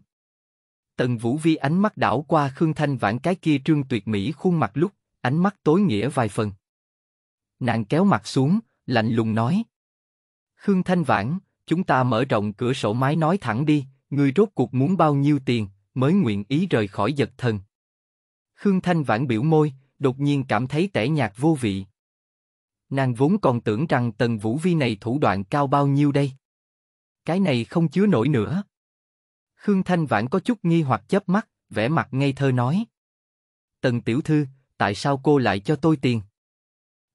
Tần Vũ Vi ánh mắt đảo qua Khương Thanh Vãn cái kia trương tuyệt mỹ khuôn mặt lúc, ánh mắt tối nghĩa vài phần. Nàng kéo mặt xuống, lạnh lùng nói. Khương Thanh Vãn, chúng ta mở rộng cửa sổ mái nói thẳng đi, người rốt cuộc muốn bao nhiêu tiền, mới nguyện ý rời khỏi giật thần. Khương Thanh Vãn biểu môi, đột nhiên cảm thấy tẻ nhạt vô vị. Nàng vốn còn tưởng rằng tần vũ vi này thủ đoạn cao bao nhiêu đây. Cái này không chứa nổi nữa. Khương Thanh Vãn có chút nghi hoặc chớp mắt, vẻ mặt ngây thơ nói. Tần tiểu thư, tại sao cô lại cho tôi tiền?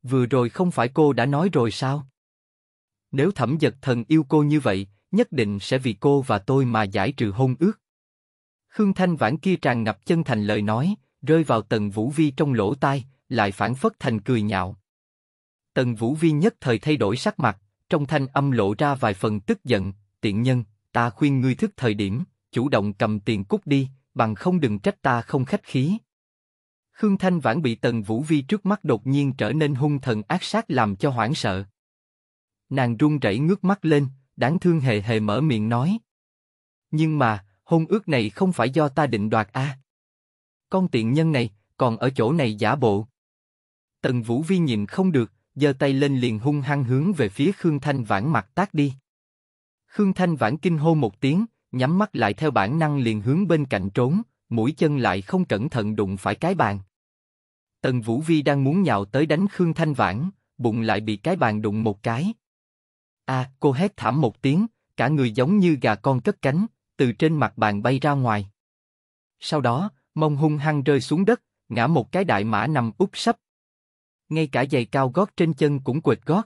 Vừa rồi không phải cô đã nói rồi sao? Nếu thẩm giật thần yêu cô như vậy, nhất định sẽ vì cô và tôi mà giải trừ hôn ước. Khương Thanh Vãn kia tràn ngập chân thành lời nói, rơi vào Tần Vũ Vi trong lỗ tai, lại phản phất thành cười nhạo. Tần Vũ Vi nhất thời thay đổi sắc mặt, trong thanh âm lộ ra vài phần tức giận, tiện nhân, ta khuyên ngươi thức thời điểm, chủ động cầm tiền cút đi, bằng không đừng trách ta không khách khí. Khương Thanh Vãn bị Tần Vũ Vi trước mắt đột nhiên trở nên hung thần ác sát làm cho hoảng sợ. Nàng run rẩy ngước mắt lên, đáng thương hề hề mở miệng nói. Nhưng mà, hôn ước này không phải do ta định đoạt a. À? Con tiện nhân này, còn ở chỗ này giả bộ. Tần Vũ Vi nhìn không được, giơ tay lên liền hung hăng hướng về phía Khương Thanh Vãn mặt tác đi. Khương Thanh Vãn kinh hô một tiếng, nhắm mắt lại theo bản năng liền hướng bên cạnh trốn, mũi chân lại không cẩn thận đụng phải cái bàn. Tần Vũ Vi đang muốn nhào tới đánh Khương Thanh Vãn, bụng lại bị cái bàn đụng một cái. A, à, cô hét thảm một tiếng, cả người giống như gà con cất cánh, từ trên mặt bàn bay ra ngoài. Sau đó, mông hung hăng rơi xuống đất, ngã một cái đại mã nằm úp sấp. Ngay cả giày cao gót trên chân cũng quệt gót.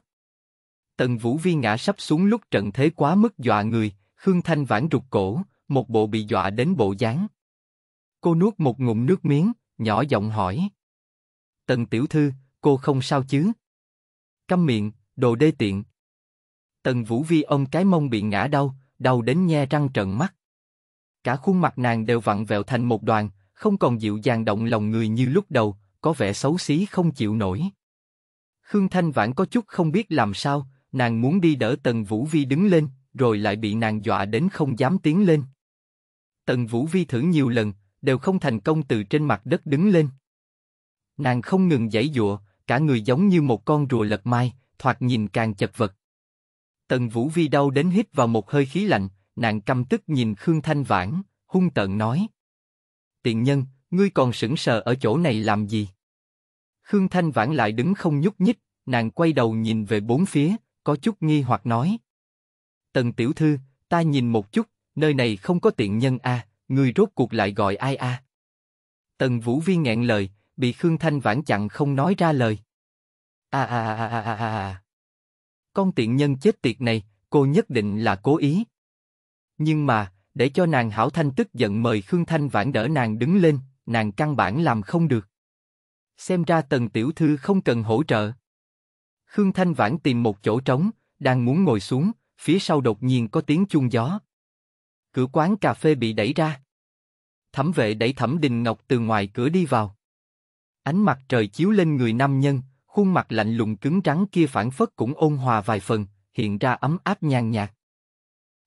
Tần Vũ Vi ngã sắp xuống lúc trận thế quá mức dọa người, Khương Thanh vãn rụt cổ, một bộ bị dọa đến bộ dáng. Cô nuốt một ngụm nước miếng, nhỏ giọng hỏi. Tần tiểu thư, cô không sao chứ? Câm miệng, đồ đê tiện. Tần Vũ Vi ông cái mông bị ngã đau, đau đến nhe răng trợn mắt cả khuôn mặt nàng đều vặn vẹo thành một đoàn, không còn dịu dàng động lòng người như lúc đầu, có vẻ xấu xí không chịu nổi. Khương Thanh Vãn có chút không biết làm sao, nàng muốn đi đỡ Tần Vũ Vi đứng lên, rồi lại bị nàng dọa đến không dám tiến lên. Tần Vũ Vi thử nhiều lần, đều không thành công từ trên mặt đất đứng lên. Nàng không ngừng giãy dụa, cả người giống như một con rùa lật mai, thoạt nhìn càng chật vật. Tần Vũ Vi đau đến hít vào một hơi khí lạnh, nàng căm tức nhìn Khương Thanh Vãn, hung tợn nói. Tiện nhân, ngươi còn sững sờ ở chỗ này làm gì? Khương Thanh Vãn lại đứng không nhúc nhích, nàng quay đầu nhìn về bốn phía, có chút nghi hoặc nói. Tần tiểu thư, ta nhìn một chút, nơi này không có tiện nhân a, à, người rốt cuộc lại gọi ai a? À? Tần Vũ Vi nghẹn lời, bị Khương Thanh Vãn chặn không nói ra lời. À à à à à à. à. Con tiện nhân chết tiệt này, cô nhất định là cố ý, nhưng mà, để cho nàng hảo thanh tức giận mời Khương Thanh Vãn đỡ nàng đứng lên, nàng căn bản làm không được. Xem ra tần tiểu thư không cần hỗ trợ. Khương Thanh Vãn tìm một chỗ trống, đang muốn ngồi xuống, phía sau đột nhiên có tiếng chuông gió. Cửa quán cà phê bị đẩy ra. Thẩm vệ đẩy Thẩm Đình Ngọc từ ngoài cửa đi vào. Ánh mặt trời chiếu lên người nam nhân, khuôn mặt lạnh lùng cứng trắng kia phản phất cũng ôn hòa vài phần, hiện ra ấm áp nhàn nhạt.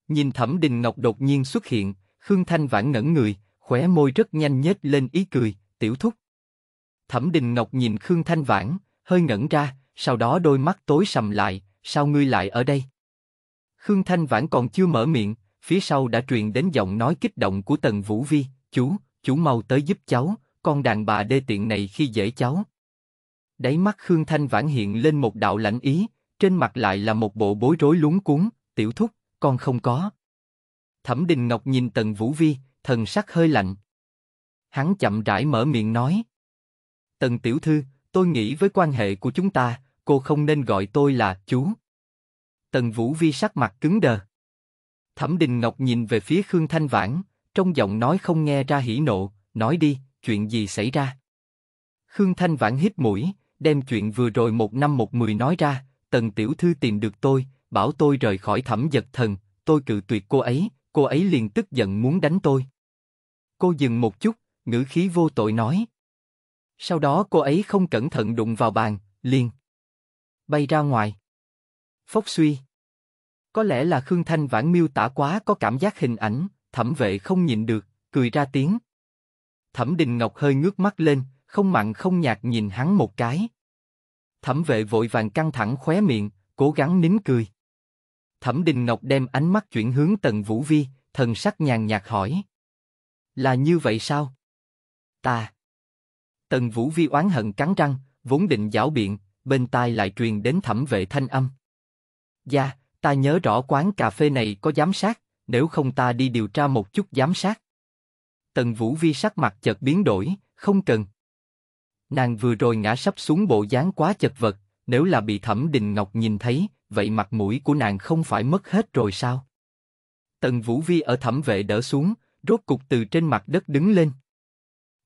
Nhìn Thẩm Đình Ngọc đột nhiên xuất hiện, Khương Thanh Vãn ngẩn người, khóe môi rất nhanh nhếch lên ý cười, tiểu thúc. Thẩm Đình Ngọc nhìn Khương Thanh Vãn, hơi ngẩn ra, sau đó đôi mắt tối sầm lại, sao ngươi lại ở đây? Khương Thanh Vãn còn chưa mở miệng, phía sau đã truyền đến giọng nói kích động của Tần Vũ Vi, chú, chú mau tới giúp cháu, con đàn bà đê tiện này khi dễ cháu. Đáy mắt Khương Thanh Vãn hiện lên một đạo lạnh ý, trên mặt lại là một bộ bối rối lúng cuốn, tiểu thúc, con không có. Thẩm Đình Ngọc nhìn Tần Vũ Vi, thần sắc hơi lạnh. Hắn chậm rãi mở miệng nói. Tần Tiểu Thư, tôi nghĩ với quan hệ của chúng ta, cô không nên gọi tôi là chú. Tần Vũ Vi sắc mặt cứng đờ. Thẩm Đình Ngọc nhìn về phía Khương Thanh Vãn, trong giọng nói không nghe ra hỉ nộ, nói đi, chuyện gì xảy ra? Khương Thanh Vãn hít mũi, đem chuyện vừa rồi một năm một mười nói ra, Tần Tiểu Thư tìm được tôi, bảo tôi rời khỏi thẩm giật thần, tôi cự tuyệt cô ấy, cô ấy liền tức giận muốn đánh tôi. Cô dừng một chút, ngữ khí vô tội nói. Sau đó cô ấy không cẩn thận đụng vào bàn, liền bay ra ngoài. Phốc suy. Có lẽ là Khương Thanh Vãn miêu tả quá có cảm giác hình ảnh, thẩm vệ không nhìn được, cười ra tiếng. Thẩm Đình Ngọc hơi ngước mắt lên, không mặn không nhạt nhìn hắn một cái. Thẩm vệ vội vàng căng thẳng khóe miệng, cố gắng nín cười. Thẩm Đình Ngọc đem ánh mắt chuyển hướng Tần Vũ Vi, thần sắc nhàn nhạt hỏi. Là như vậy sao? Ta. Tần Vũ Vi oán hận cắn răng, vốn định giảo biện, bên tai lại truyền đến thẩm vệ thanh âm. Dạ, ta nhớ rõ quán cà phê này có giám sát, nếu không ta đi điều tra một chút giám sát. Tần Vũ Vi sắc mặt chợt biến đổi, không cần. Nàng vừa rồi ngã sắp xuống bộ dáng quá chật vật, nếu là bị Thẩm Đình Ngọc nhìn thấy, vậy mặt mũi của nàng không phải mất hết rồi sao? Tần Vũ Vi ở thẩm vệ đỡ xuống, rốt cục từ trên mặt đất đứng lên.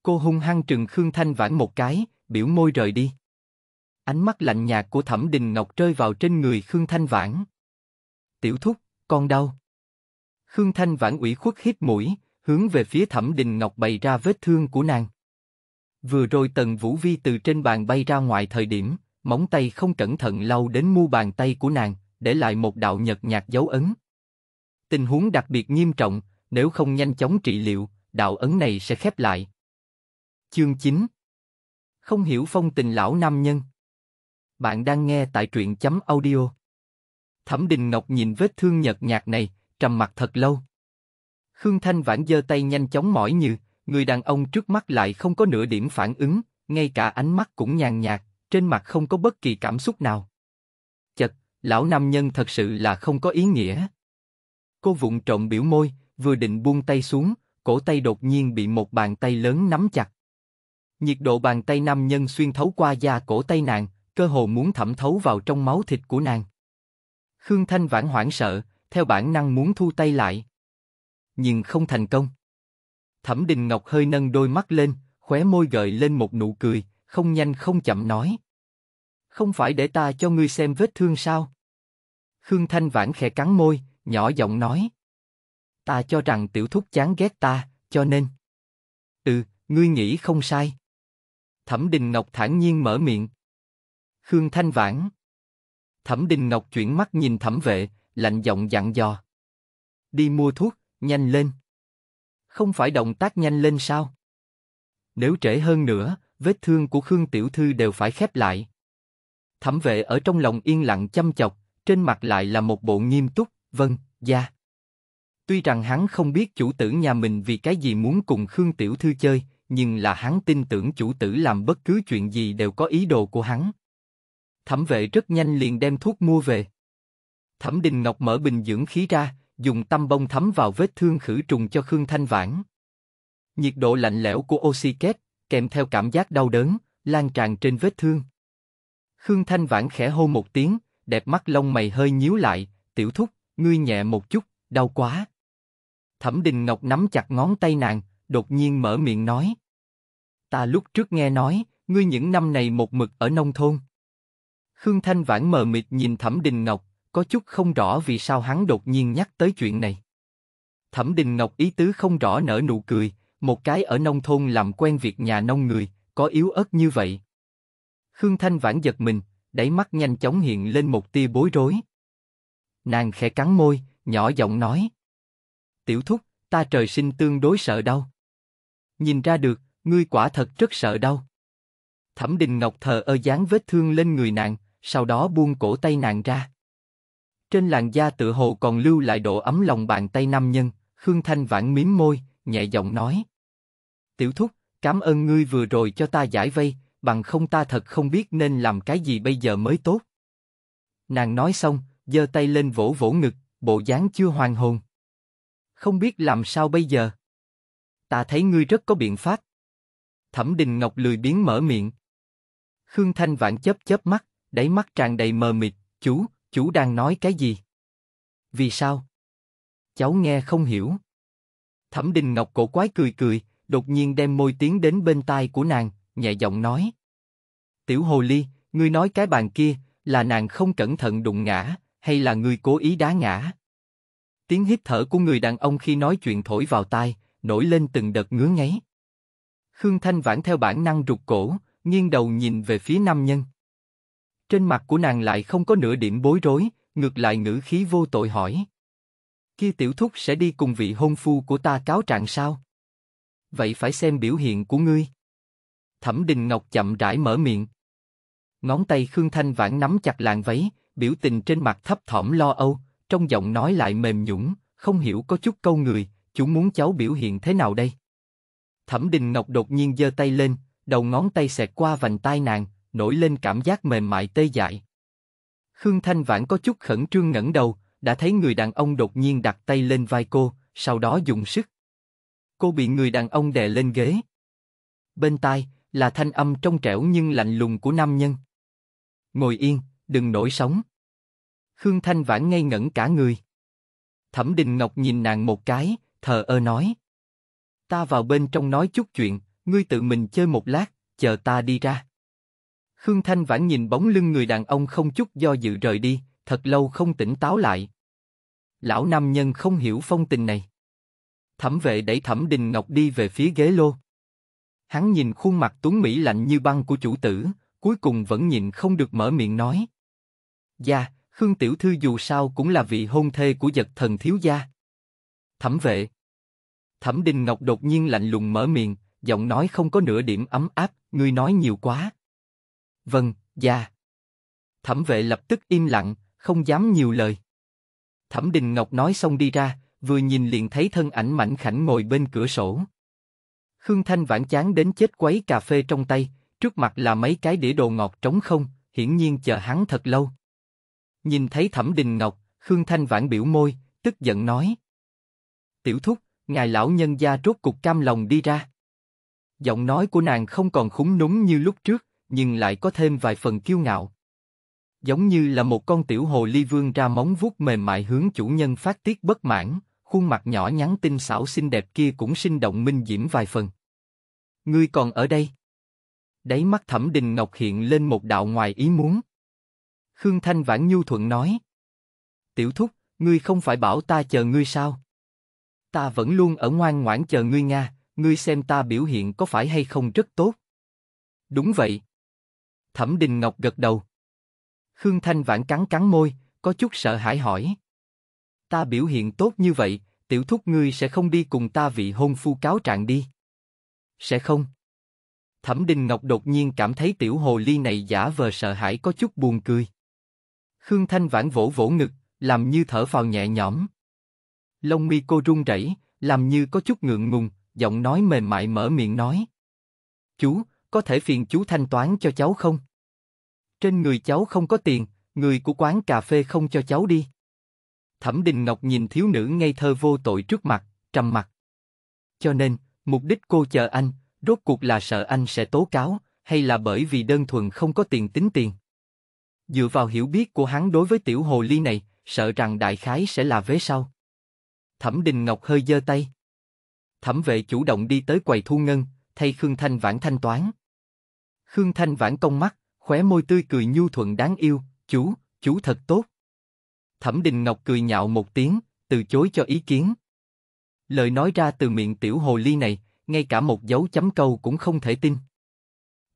Cô hung hăng trừng Khương Thanh Vãn một cái, biểu môi rời đi. Ánh mắt lạnh nhạt của Thẩm Đình Ngọc rơi vào trên người Khương Thanh Vãn. Tiểu thúc, con đau. Khương Thanh Vãn ủy khuất hít mũi, hướng về phía Thẩm Đình Ngọc bày ra vết thương của nàng. Vừa rồi Tần Vũ Vi từ trên bàn bay ra ngoài thời điểm, móng tay không cẩn thận lau đến mu bàn tay của nàng, để lại một đạo nhợt nhạt dấu ấn. Tình huống đặc biệt nghiêm trọng, nếu không nhanh chóng trị liệu, đạo ấn này sẽ khép lại. Chương 9 Không hiểu phong tình lão nam nhân Bạn đang nghe tại truyện chấm audio. Thẩm Đình Ngọc nhìn vết thương nhợt nhạt này, trầm mặt thật lâu. Khương Thanh Vãn giơ tay nhanh chóng mỏi như, người đàn ông trước mắt lại không có nửa điểm phản ứng, ngay cả ánh mắt cũng nhàn nhạt, trên mặt không có bất kỳ cảm xúc nào. Chật, lão nam nhân thật sự là không có ý nghĩa. Cô vụng trộm biểu môi, vừa định buông tay xuống, cổ tay đột nhiên bị một bàn tay lớn nắm chặt. Nhiệt độ bàn tay nam nhân xuyên thấu qua da cổ tay nàng, cơ hồ muốn thẩm thấu vào trong máu thịt của nàng. Khương Thanh vãn hoảng sợ, theo bản năng muốn thu tay lại. Nhưng không thành công. Thẩm Đình Ngọc hơi nâng đôi mắt lên, khóe môi gợi lên một nụ cười, không nhanh không chậm nói. Không phải để ta cho ngươi xem vết thương sao? Khương Thanh Vãn khẽ cắn môi, nhỏ giọng nói. Ta cho rằng tiểu thúc chán ghét ta, cho nên. Ừ, ngươi nghĩ không sai. Thẩm Đình Ngọc thản nhiên mở miệng. Khương Thanh Vãn. Thẩm Đình Ngọc chuyển mắt nhìn thẩm vệ, lạnh giọng dặn dò. Đi mua thuốc, nhanh lên. Không phải động tác nhanh lên sao? Nếu trễ hơn nữa, vết thương của Khương Tiểu Thư đều phải khép lại. Thẩm vệ ở trong lòng yên lặng chăm chọc, trên mặt lại là một bộ nghiêm túc, vâng, gia. Dạ. Tuy rằng hắn không biết chủ tử nhà mình vì cái gì muốn cùng Khương Tiểu Thư chơi, nhưng là hắn tin tưởng chủ tử làm bất cứ chuyện gì đều có ý đồ của hắn. Thẩm vệ rất nhanh liền đem thuốc mua về. Thẩm Đình Ngọc mở bình dưỡng khí ra, dùng tăm bông thấm vào vết thương khử trùng cho Khương Thanh Vãn. Nhiệt độ lạnh lẽo của oxy kết kèm theo cảm giác đau đớn, lan tràn trên vết thương. Khương Thanh Vãn khẽ hô một tiếng, đẹp mắt lông mày hơi nhíu lại, tiểu thúc, ngươi nhẹ một chút, đau quá. Thẩm Đình Ngọc nắm chặt ngón tay nàng, đột nhiên mở miệng nói. Ta lúc trước nghe nói, ngươi những năm này một mực ở nông thôn. Khương Thanh Vãn mờ mịt nhìn Thẩm Đình Ngọc, có chút không rõ vì sao hắn đột nhiên nhắc tới chuyện này. Thẩm Đình Ngọc ý tứ không rõ nở nụ cười, một cái ở nông thôn làm quen việc nhà nông người, có yếu ớt như vậy. Khương Thanh Vãn giật mình, đẩy mắt nhanh chóng hiện lên một tia bối rối. Nàng khẽ cắn môi, nhỏ giọng nói. Tiểu thúc, ta trời sinh tương đối sợ đau. Nhìn ra được, ngươi quả thật rất sợ đau. Thẩm Đình Ngọc thờ ơ dán vết thương lên người nàng, sau đó buông cổ tay nàng ra. Trên làn da tự hồ còn lưu lại độ ấm lòng bàn tay nam nhân, Khương Thanh Vãn miếm môi, nhẹ giọng nói. Tiểu thúc, cảm ơn ngươi vừa rồi cho ta giải vây, bằng không ta thật không biết nên làm cái gì bây giờ mới tốt. Nàng nói xong, giơ tay lên vỗ vỗ ngực, bộ dáng chưa hoàn hồn. Không biết làm sao bây giờ. Ta thấy ngươi rất có biện pháp. Thẩm Đình Ngọc lười biến mở miệng. Khương Thanh vạn chớp chớp mắt, đáy mắt tràn đầy mờ mịt, chú, chú đang nói cái gì? Vì sao? Cháu nghe không hiểu. Thẩm Đình Ngọc cổ quái cười cười, đột nhiên đem môi tiến đến bên tai của nàng, nhẹ giọng nói. Tiểu Hồ Ly, ngươi nói cái bàn kia, là nàng không cẩn thận đụng ngã, hay là ngươi cố ý đá ngã? Tiếng hít thở của người đàn ông khi nói chuyện thổi vào tai, nổi lên từng đợt ngứa ngáy. Khương Thanh Vãn theo bản năng rụt cổ, nghiêng đầu nhìn về phía nam nhân. Trên mặt của nàng lại không có nửa điểm bối rối, ngược lại ngữ khí vô tội hỏi kia tiểu thúc sẽ đi cùng vị hôn phu của ta cáo trạng sao? Vậy phải xem biểu hiện của ngươi. Thẩm Đình Ngọc chậm rãi mở miệng. Ngón tay Khương Thanh Vãn nắm chặt làn váy, biểu tình trên mặt thấp thỏm lo âu, trong giọng nói lại mềm nhũn, không hiểu có chút câu người, chủ muốn cháu biểu hiện thế nào đây? Thẩm Đình Ngọc đột nhiên giơ tay lên, đầu ngón tay xẹt qua vành tai nàng, nổi lên cảm giác mềm mại tê dại. Khương Thanh Vãn có chút khẩn trương ngẩng đầu, đã thấy người đàn ông đột nhiên đặt tay lên vai cô, sau đó dùng sức. Cô bị người đàn ông đè lên ghế. Bên tai là thanh âm trong trẻo nhưng lạnh lùng của nam nhân. Ngồi yên, đừng nổi sóng. Khương Thanh Vãn ngây ngẩn cả người. Thẩm Đình Ngọc nhìn nàng một cái, thờ ơ nói. Ta vào bên trong nói chút chuyện, ngươi tự mình chơi một lát, chờ ta đi ra. Khương Thanh Vãn nhìn bóng lưng người đàn ông không chút do dự rời đi, thật lâu không tỉnh táo lại. Lão nam nhân không hiểu phong tình này. Thẩm vệ đẩy Thẩm Đình Ngọc đi về phía ghế lô. Hắn nhìn khuôn mặt tuấn mỹ lạnh như băng của chủ tử, cuối cùng vẫn nhìn không được mở miệng nói. Gia, Khương Tiểu Thư dù sao cũng là vị hôn thê của giật thần thiếu gia. Thẩm vệ. Thẩm Đình Ngọc đột nhiên lạnh lùng mở miệng, giọng nói không có nửa điểm ấm áp, ngươi nói nhiều quá. Vâng, Gia. Thẩm vệ lập tức im lặng, không dám nhiều lời. Thẩm Đình Ngọc nói xong đi ra, vừa nhìn liền thấy thân ảnh mảnh khảnh ngồi bên cửa sổ. Khương Thanh vãn chán đến chết quấy cà phê trong tay, trước mặt là mấy cái đĩa đồ ngọt trống không, hiển nhiên chờ hắn thật lâu. Nhìn thấy Thẩm Đình Ngọc, Khương Thanh vãn biểu môi, tức giận nói. Tiểu thúc, ngài lão nhân gia rốt cục cam lòng đi ra. Giọng nói của nàng không còn khúng núng như lúc trước, nhưng lại có thêm vài phần kiêu ngạo giống như là một con tiểu hồ ly vương ra móng vuốt mềm mại hướng chủ nhân phát tiết bất mãn, khuôn mặt nhỏ nhắn tinh xảo xinh đẹp kia cũng sinh động minh diễm vài phần. Ngươi còn ở đây? Đáy mắt Thẩm Đình Ngọc hiện lên một đạo ngoài ý muốn. Khương Thanh Vãn Nhu Thuận nói. Tiểu thúc, ngươi không phải bảo ta chờ ngươi sao? Ta vẫn luôn ở ngoan ngoãn chờ ngươi Nga, ngươi xem ta biểu hiện có phải hay không rất tốt. Đúng vậy. Thẩm Đình Ngọc gật đầu. Khương Thanh Vãn cắn cắn môi, có chút sợ hãi hỏi. Ta biểu hiện tốt như vậy, tiểu thúc ngươi sẽ không đi cùng ta vị hôn phu cáo trạng đi. Sẽ không. Thẩm Đình Ngọc đột nhiên cảm thấy tiểu hồ ly này giả vờ sợ hãi có chút buồn cười. Khương Thanh Vãn vỗ vỗ ngực, làm như thở phào nhẹ nhõm. Lông mi cô run rẩy, làm như có chút ngượng ngùng, giọng nói mềm mại mở miệng nói. Chú, có thể phiền chú thanh toán cho cháu không? Trên người cháu không có tiền, người của quán cà phê không cho cháu đi. Thẩm Đình Ngọc nhìn thiếu nữ ngây thơ vô tội trước mặt, trầm mặt. Cho nên, mục đích cô chờ anh, rốt cuộc là sợ anh sẽ tố cáo, hay là bởi vì đơn thuần không có tiền tính tiền. Dựa vào hiểu biết của hắn đối với tiểu hồ ly này, sợ rằng đại khái sẽ là vế sau. Thẩm Đình Ngọc hơi giơ tay. Thẩm vệ chủ động đi tới quầy thu ngân, thay Khương Thanh Vãn thanh toán. Khương Thanh Vãn công mắt, khóe môi tươi cười nhu thuận đáng yêu, chú, chú thật tốt. Thẩm Đình Ngọc cười nhạo một tiếng, từ chối cho ý kiến. Lời nói ra từ miệng tiểu hồ ly này, ngay cả một dấu chấm câu cũng không thể tin.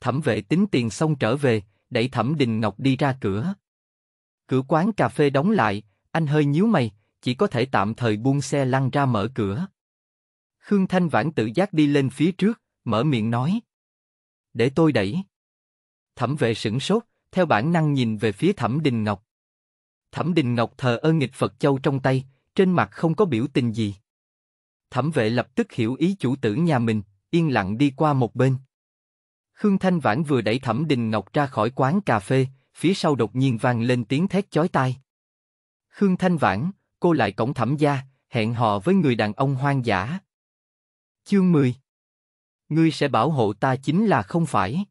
Thẩm vệ tính tiền xong trở về, đẩy Thẩm Đình Ngọc đi ra cửa. Cửa quán cà phê đóng lại, anh hơi nhíu mày, chỉ có thể tạm thời buông xe lăn ra mở cửa. Khương Thanh Vãn tự giác đi lên phía trước, mở miệng nói. Để tôi đẩy. Thẩm vệ sửng sốt, theo bản năng nhìn về phía Thẩm Đình Ngọc. Thẩm Đình Ngọc thờ ơ nghịch Phật Châu trong tay, trên mặt không có biểu tình gì. Thẩm vệ lập tức hiểu ý chủ tử nhà mình, yên lặng đi qua một bên. Khương Thanh Vãn vừa đẩy Thẩm Đình Ngọc ra khỏi quán cà phê, phía sau đột nhiên vang lên tiếng thét chói tai. Khương Thanh Vãn, cô lại cổng Thẩm gia, hẹn hò với người đàn ông hoang dã. Chương 10 Ngươi sẽ bảo hộ ta chính là không phải.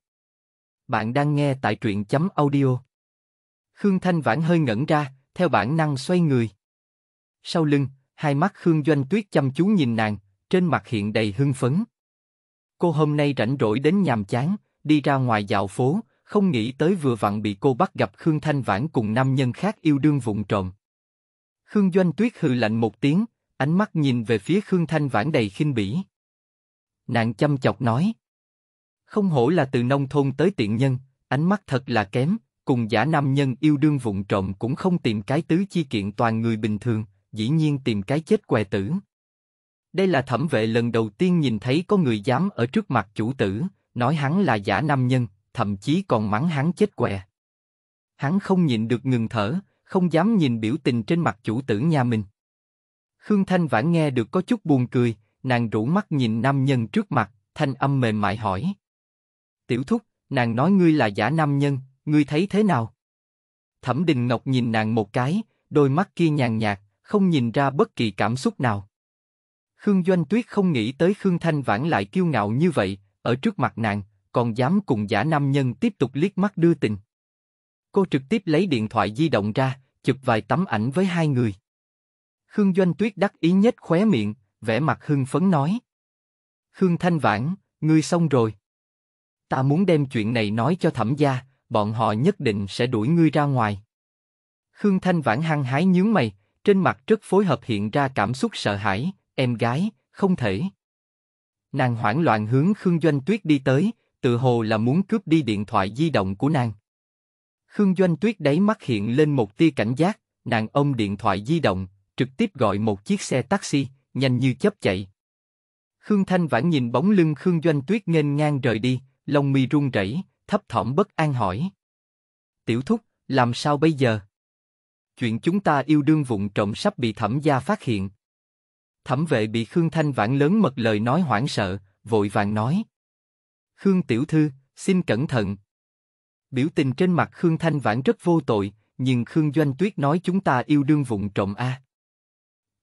Bạn đang nghe tại truyện chấm audio. Khương Thanh Vãn hơi ngẩn ra, theo bản năng xoay người. Sau lưng, hai mắt Khương Doanh Tuyết chăm chú nhìn nàng, trên mặt hiện đầy hưng phấn. Cô hôm nay rảnh rỗi đến nhàm chán, đi ra ngoài dạo phố, không nghĩ tới vừa vặn bị cô bắt gặp Khương Thanh Vãn cùng năm nhân khác yêu đương vụng trộm. Khương Doanh Tuyết hừ lạnh một tiếng, ánh mắt nhìn về phía Khương Thanh Vãn đầy khinh bỉ. Nàng chăm chọc nói. Không hổ là từ nông thôn tới tiện nhân, ánh mắt thật là kém, cùng giả nam nhân yêu đương vụn trộm cũng không tìm cái tứ chi kiện toàn người bình thường, dĩ nhiên tìm cái chết què tử. Đây là thẩm vệ lần đầu tiên nhìn thấy có người dám ở trước mặt chủ tử, nói hắn là giả nam nhân, thậm chí còn mắng hắn chết què. Hắn không nhịn được ngừng thở, không dám nhìn biểu tình trên mặt chủ tử nhà mình. Khương Thanh Vãn nghe được có chút buồn cười, nàng rủ mắt nhìn nam nhân trước mặt, thanh âm mềm mại hỏi tiểu thúc, nàng nói ngươi là giả nam nhân, ngươi thấy thế nào? Thẩm Đình Ngọc nhìn nàng một cái, đôi mắt kia nhàn nhạt, không nhìn ra bất kỳ cảm xúc nào. Khương Doanh Tuyết không nghĩ tới Khương Thanh Vãn lại kiêu ngạo như vậy, ở trước mặt nàng, còn dám cùng giả nam nhân tiếp tục liếc mắt đưa tình. Cô trực tiếp lấy điện thoại di động ra, chụp vài tấm ảnh với hai người. Khương Doanh Tuyết đắc ý nhất khóe miệng, vẻ mặt hưng phấn nói. Khương Thanh Vãn, ngươi xong rồi. Ta muốn đem chuyện này nói cho thẩm gia, bọn họ nhất định sẽ đuổi ngươi ra ngoài. Khương Thanh Vãn hăng hái nhướng mày, trên mặt rất phối hợp hiện ra cảm xúc sợ hãi, em gái, không thể. Nàng hoảng loạn hướng Khương Doanh Tuyết đi tới, tự hồ là muốn cướp đi điện thoại di động của nàng. Khương Doanh Tuyết đáy mắt hiện lên một tia cảnh giác, nàng ôm điện thoại di động, trực tiếp gọi một chiếc xe taxi, nhanh như chớp chạy. Khương Thanh Vãn nhìn bóng lưng Khương Doanh Tuyết nghênh ngang rời đi, lông mi run rẩy, thấp thỏm bất an hỏi. Tiểu thúc, làm sao bây giờ? Chuyện chúng ta yêu đương vụng trộm sắp bị thẩm gia phát hiện. Thẩm vệ bị Khương Thanh Vãn lớn mật lời nói hoảng sợ, vội vàng nói. Khương Tiểu Thư, xin cẩn thận. Biểu tình trên mặt Khương Thanh Vãn rất vô tội, nhưng Khương Doanh Tuyết nói chúng ta yêu đương vụng trộm a.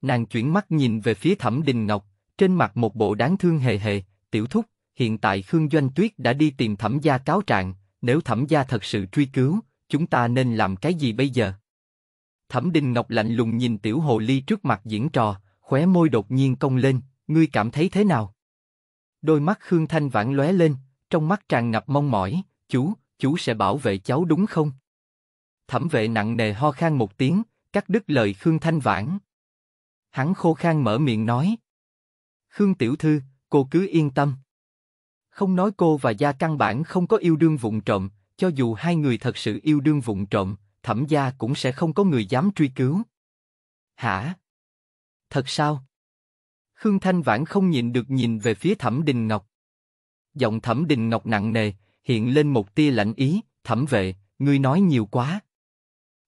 Nàng chuyển mắt nhìn về phía Thẩm Đình Ngọc, trên mặt một bộ đáng thương hề hề, tiểu thúc, hiện tại Khương Doanh Tuyết đã đi tìm thẩm gia cáo trạng, nếu thẩm gia thật sự truy cứu, chúng ta nên làm cái gì bây giờ? Thẩm đinh Ngọc lạnh lùng nhìn tiểu hồ ly trước mặt diễn trò, khóe môi đột nhiên cong lên, ngươi cảm thấy thế nào? Đôi mắt Khương Thanh vãn lóe lên, trong mắt tràn ngập mong mỏi, chú, chú sẽ bảo vệ cháu đúng không? Thẩm vệ nặng nề ho khan một tiếng, cắt đứt lời Khương Thanh vãn. Hắn khô khan mở miệng nói. Khương tiểu thư, cô cứ yên tâm. Không nói cô và Gia căn bản không có yêu đương vụng trộm, cho dù hai người thật sự yêu đương vụng trộm, thẩm gia cũng sẽ không có người dám truy cứu. Hả? Thật sao? Khương Thanh Vãn không nhịn được nhìn về phía Thẩm Đình Ngọc. Giọng Thẩm Đình Ngọc nặng nề, hiện lên một tia lạnh ý, Thẩm vệ, ngươi nói nhiều quá.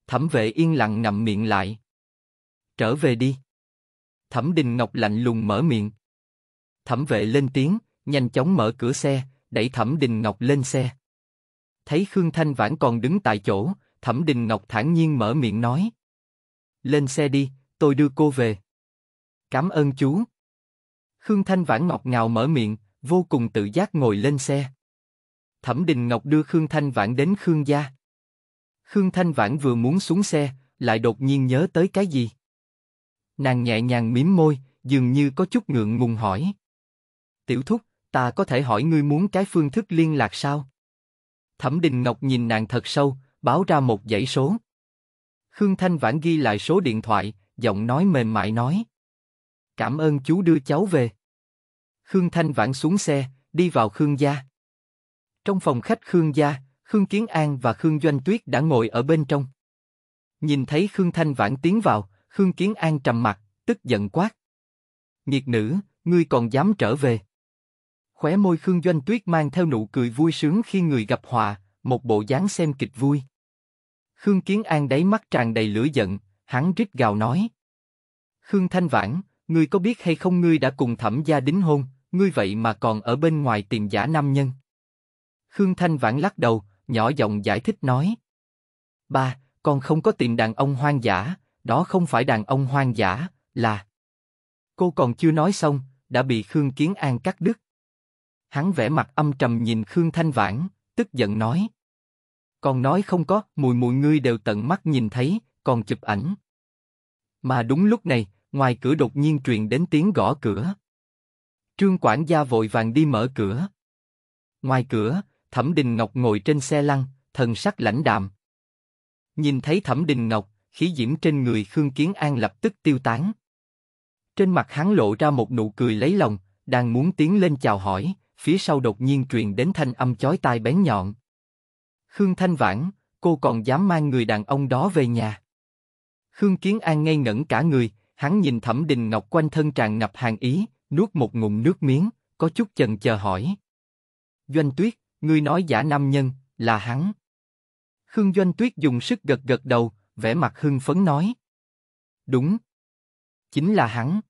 Thẩm vệ yên lặng ngậm miệng lại. Trở về đi. Thẩm Đình Ngọc lạnh lùng mở miệng. Thẩm vệ lên tiếng, nhanh chóng mở cửa xe, đẩy Thẩm Đình Ngọc lên xe. Thấy Khương Thanh Vãn còn đứng tại chỗ, Thẩm Đình Ngọc thản nhiên mở miệng nói. Lên xe đi, tôi đưa cô về. Cảm ơn chú. Khương Thanh Vãn ngọt ngào mở miệng, vô cùng tự giác ngồi lên xe. Thẩm Đình Ngọc đưa Khương Thanh Vãn đến Khương gia. Khương Thanh Vãn vừa muốn xuống xe, lại đột nhiên nhớ tới cái gì. Nàng nhẹ nhàng mím môi, dường như có chút ngượng ngùng hỏi. Tiểu thúc, ta có thể hỏi ngươi muốn cái phương thức liên lạc sao? Thẩm Đình Ngọc nhìn nàng thật sâu, báo ra một dãy số. Khương Thanh Vãn ghi lại số điện thoại, giọng nói mềm mại nói. Cảm ơn chú đưa cháu về. Khương Thanh Vãn xuống xe, đi vào Khương gia. Trong phòng khách Khương gia, Khương Kiến An và Khương Doanh Tuyết đã ngồi ở bên trong. Nhìn thấy Khương Thanh Vãn tiến vào, Khương Kiến An trầm mặt, tức giận quát. Nghiệt nữ, ngươi còn dám trở về. Khóe môi Khương Doanh Tuyết mang theo nụ cười vui sướng khi người gặp họa, một bộ dáng xem kịch vui. Khương Kiến An đáy mắt tràn đầy lửa giận, hắn rít gào nói. Khương Thanh Vãn, ngươi có biết hay không ngươi đã cùng thẩm gia đính hôn, ngươi vậy mà còn ở bên ngoài tìm giả nam nhân. Khương Thanh Vãn lắc đầu, nhỏ giọng giải thích nói. Ba, con không có tìm đàn ông hoang dã, đó không phải đàn ông hoang dã, là... Cô còn chưa nói xong, đã bị Khương Kiến An cắt đứt hắn vẻ mặt âm trầm nhìn Khương Thanh Vãn, tức giận nói. Còn nói không có, mùi mùi ngươi đều tận mắt nhìn thấy, còn chụp ảnh. Mà đúng lúc này, ngoài cửa đột nhiên truyền đến tiếng gõ cửa. Trương quản gia vội vàng đi mở cửa. Ngoài cửa, Thẩm Đình Ngọc ngồi trên xe lăn, thần sắc lãnh đạm. Nhìn thấy Thẩm Đình Ngọc, khí diễm trên người Khương Kiến An lập tức tiêu tán. Trên mặt hắn lộ ra một nụ cười lấy lòng, đang muốn tiến lên chào hỏi, phía sau đột nhiên truyền đến thanh âm chói tai bén nhọn. Khương Thanh Vãn, cô còn dám mang người đàn ông đó về nhà. Khương Kiến An ngây ngẩn cả người, hắn nhìn Thẩm Đình Ngọc quanh thân tràn ngập hàng ý, nuốt một ngụm nước miếng, có chút chần chờ hỏi. Doanh Tuyết, ngươi nói giả nam nhân, là hắn. Khương Doanh Tuyết dùng sức gật gật đầu, vẻ mặt hưng phấn nói. Đúng. Chính là hắn.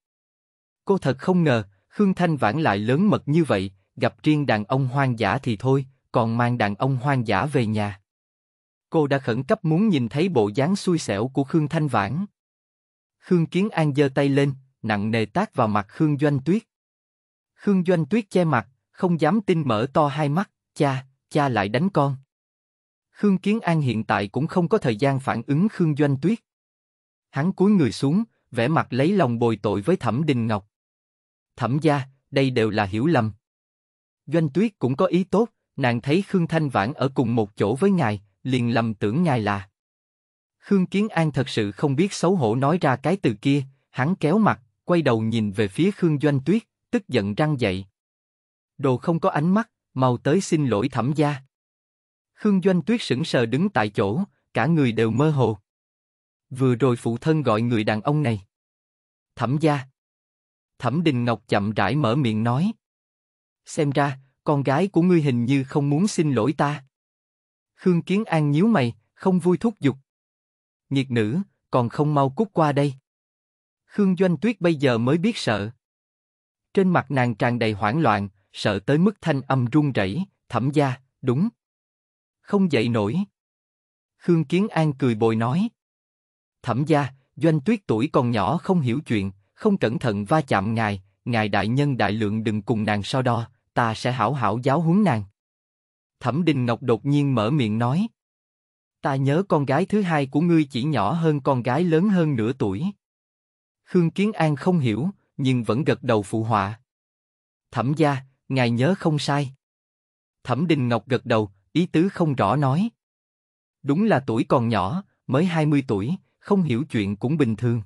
Cô thật không ngờ, Khương Thanh Vãn lại lớn mật như vậy, gặp riêng đàn ông hoang dã thì thôi, còn mang đàn ông hoang dã về nhà. Cô đã khẩn cấp muốn nhìn thấy bộ dáng xui xẻo của Khương Thanh Vãn. Khương Kiến An giơ tay lên, nặng nề tác vào mặt Khương Doanh Tuyết. Khương Doanh Tuyết che mặt, không dám tin mở to hai mắt, cha, cha lại đánh con. Khương Kiến An hiện tại cũng không có thời gian phản ứng Khương Doanh Tuyết. Hắn cúi người xuống, vẻ mặt lấy lòng bồi tội với Thẩm Đình Ngọc. Thẩm gia, đây đều là hiểu lầm. Doanh Tuyết cũng có ý tốt, nàng thấy Khương Thanh Vãn ở cùng một chỗ với ngài, liền lầm tưởng ngài là. Khương Kiến An thật sự không biết xấu hổ nói ra cái từ kia, hắn kéo mặt, quay đầu nhìn về phía Khương Doanh Tuyết, tức giận răng dậy. Đồ không có ánh mắt, mau tới xin lỗi thẩm gia. Khương Doanh Tuyết sững sờ đứng tại chỗ, cả người đều mơ hồ. Vừa rồi phụ thân gọi người đàn ông này. Thẩm gia. Thẩm Đình Ngọc chậm rãi mở miệng nói xem ra, con gái của ngươi hình như không muốn xin lỗi ta. Khương Kiến An nhíu mày, không vui thúc giục. Nhiệt nữ, còn không mau cút qua đây. Khương Doanh Tuyết bây giờ mới biết sợ. Trên mặt nàng tràn đầy hoảng loạn, sợ tới mức thanh âm run rẩy, thẩm gia, đúng. Không dậy nổi. Khương Kiến An cười bồi nói. Thẩm gia, Doanh Tuyết tuổi còn nhỏ không hiểu chuyện, không cẩn thận va chạm ngài, ngài đại nhân đại lượng đừng cùng nàng so đo, ta sẽ hảo hảo giáo huấn nàng. Thẩm Đình Ngọc đột nhiên mở miệng nói. Ta nhớ con gái thứ hai của ngươi chỉ nhỏ hơn con gái lớn hơn nửa tuổi. Khương Kiến An không hiểu, nhưng vẫn gật đầu phụ họa. Thẩm gia, ngài nhớ không sai. Thẩm Đình Ngọc gật đầu, ý tứ không rõ nói. Đúng là tuổi còn nhỏ, mới 20 tuổi, không hiểu chuyện cũng bình thường.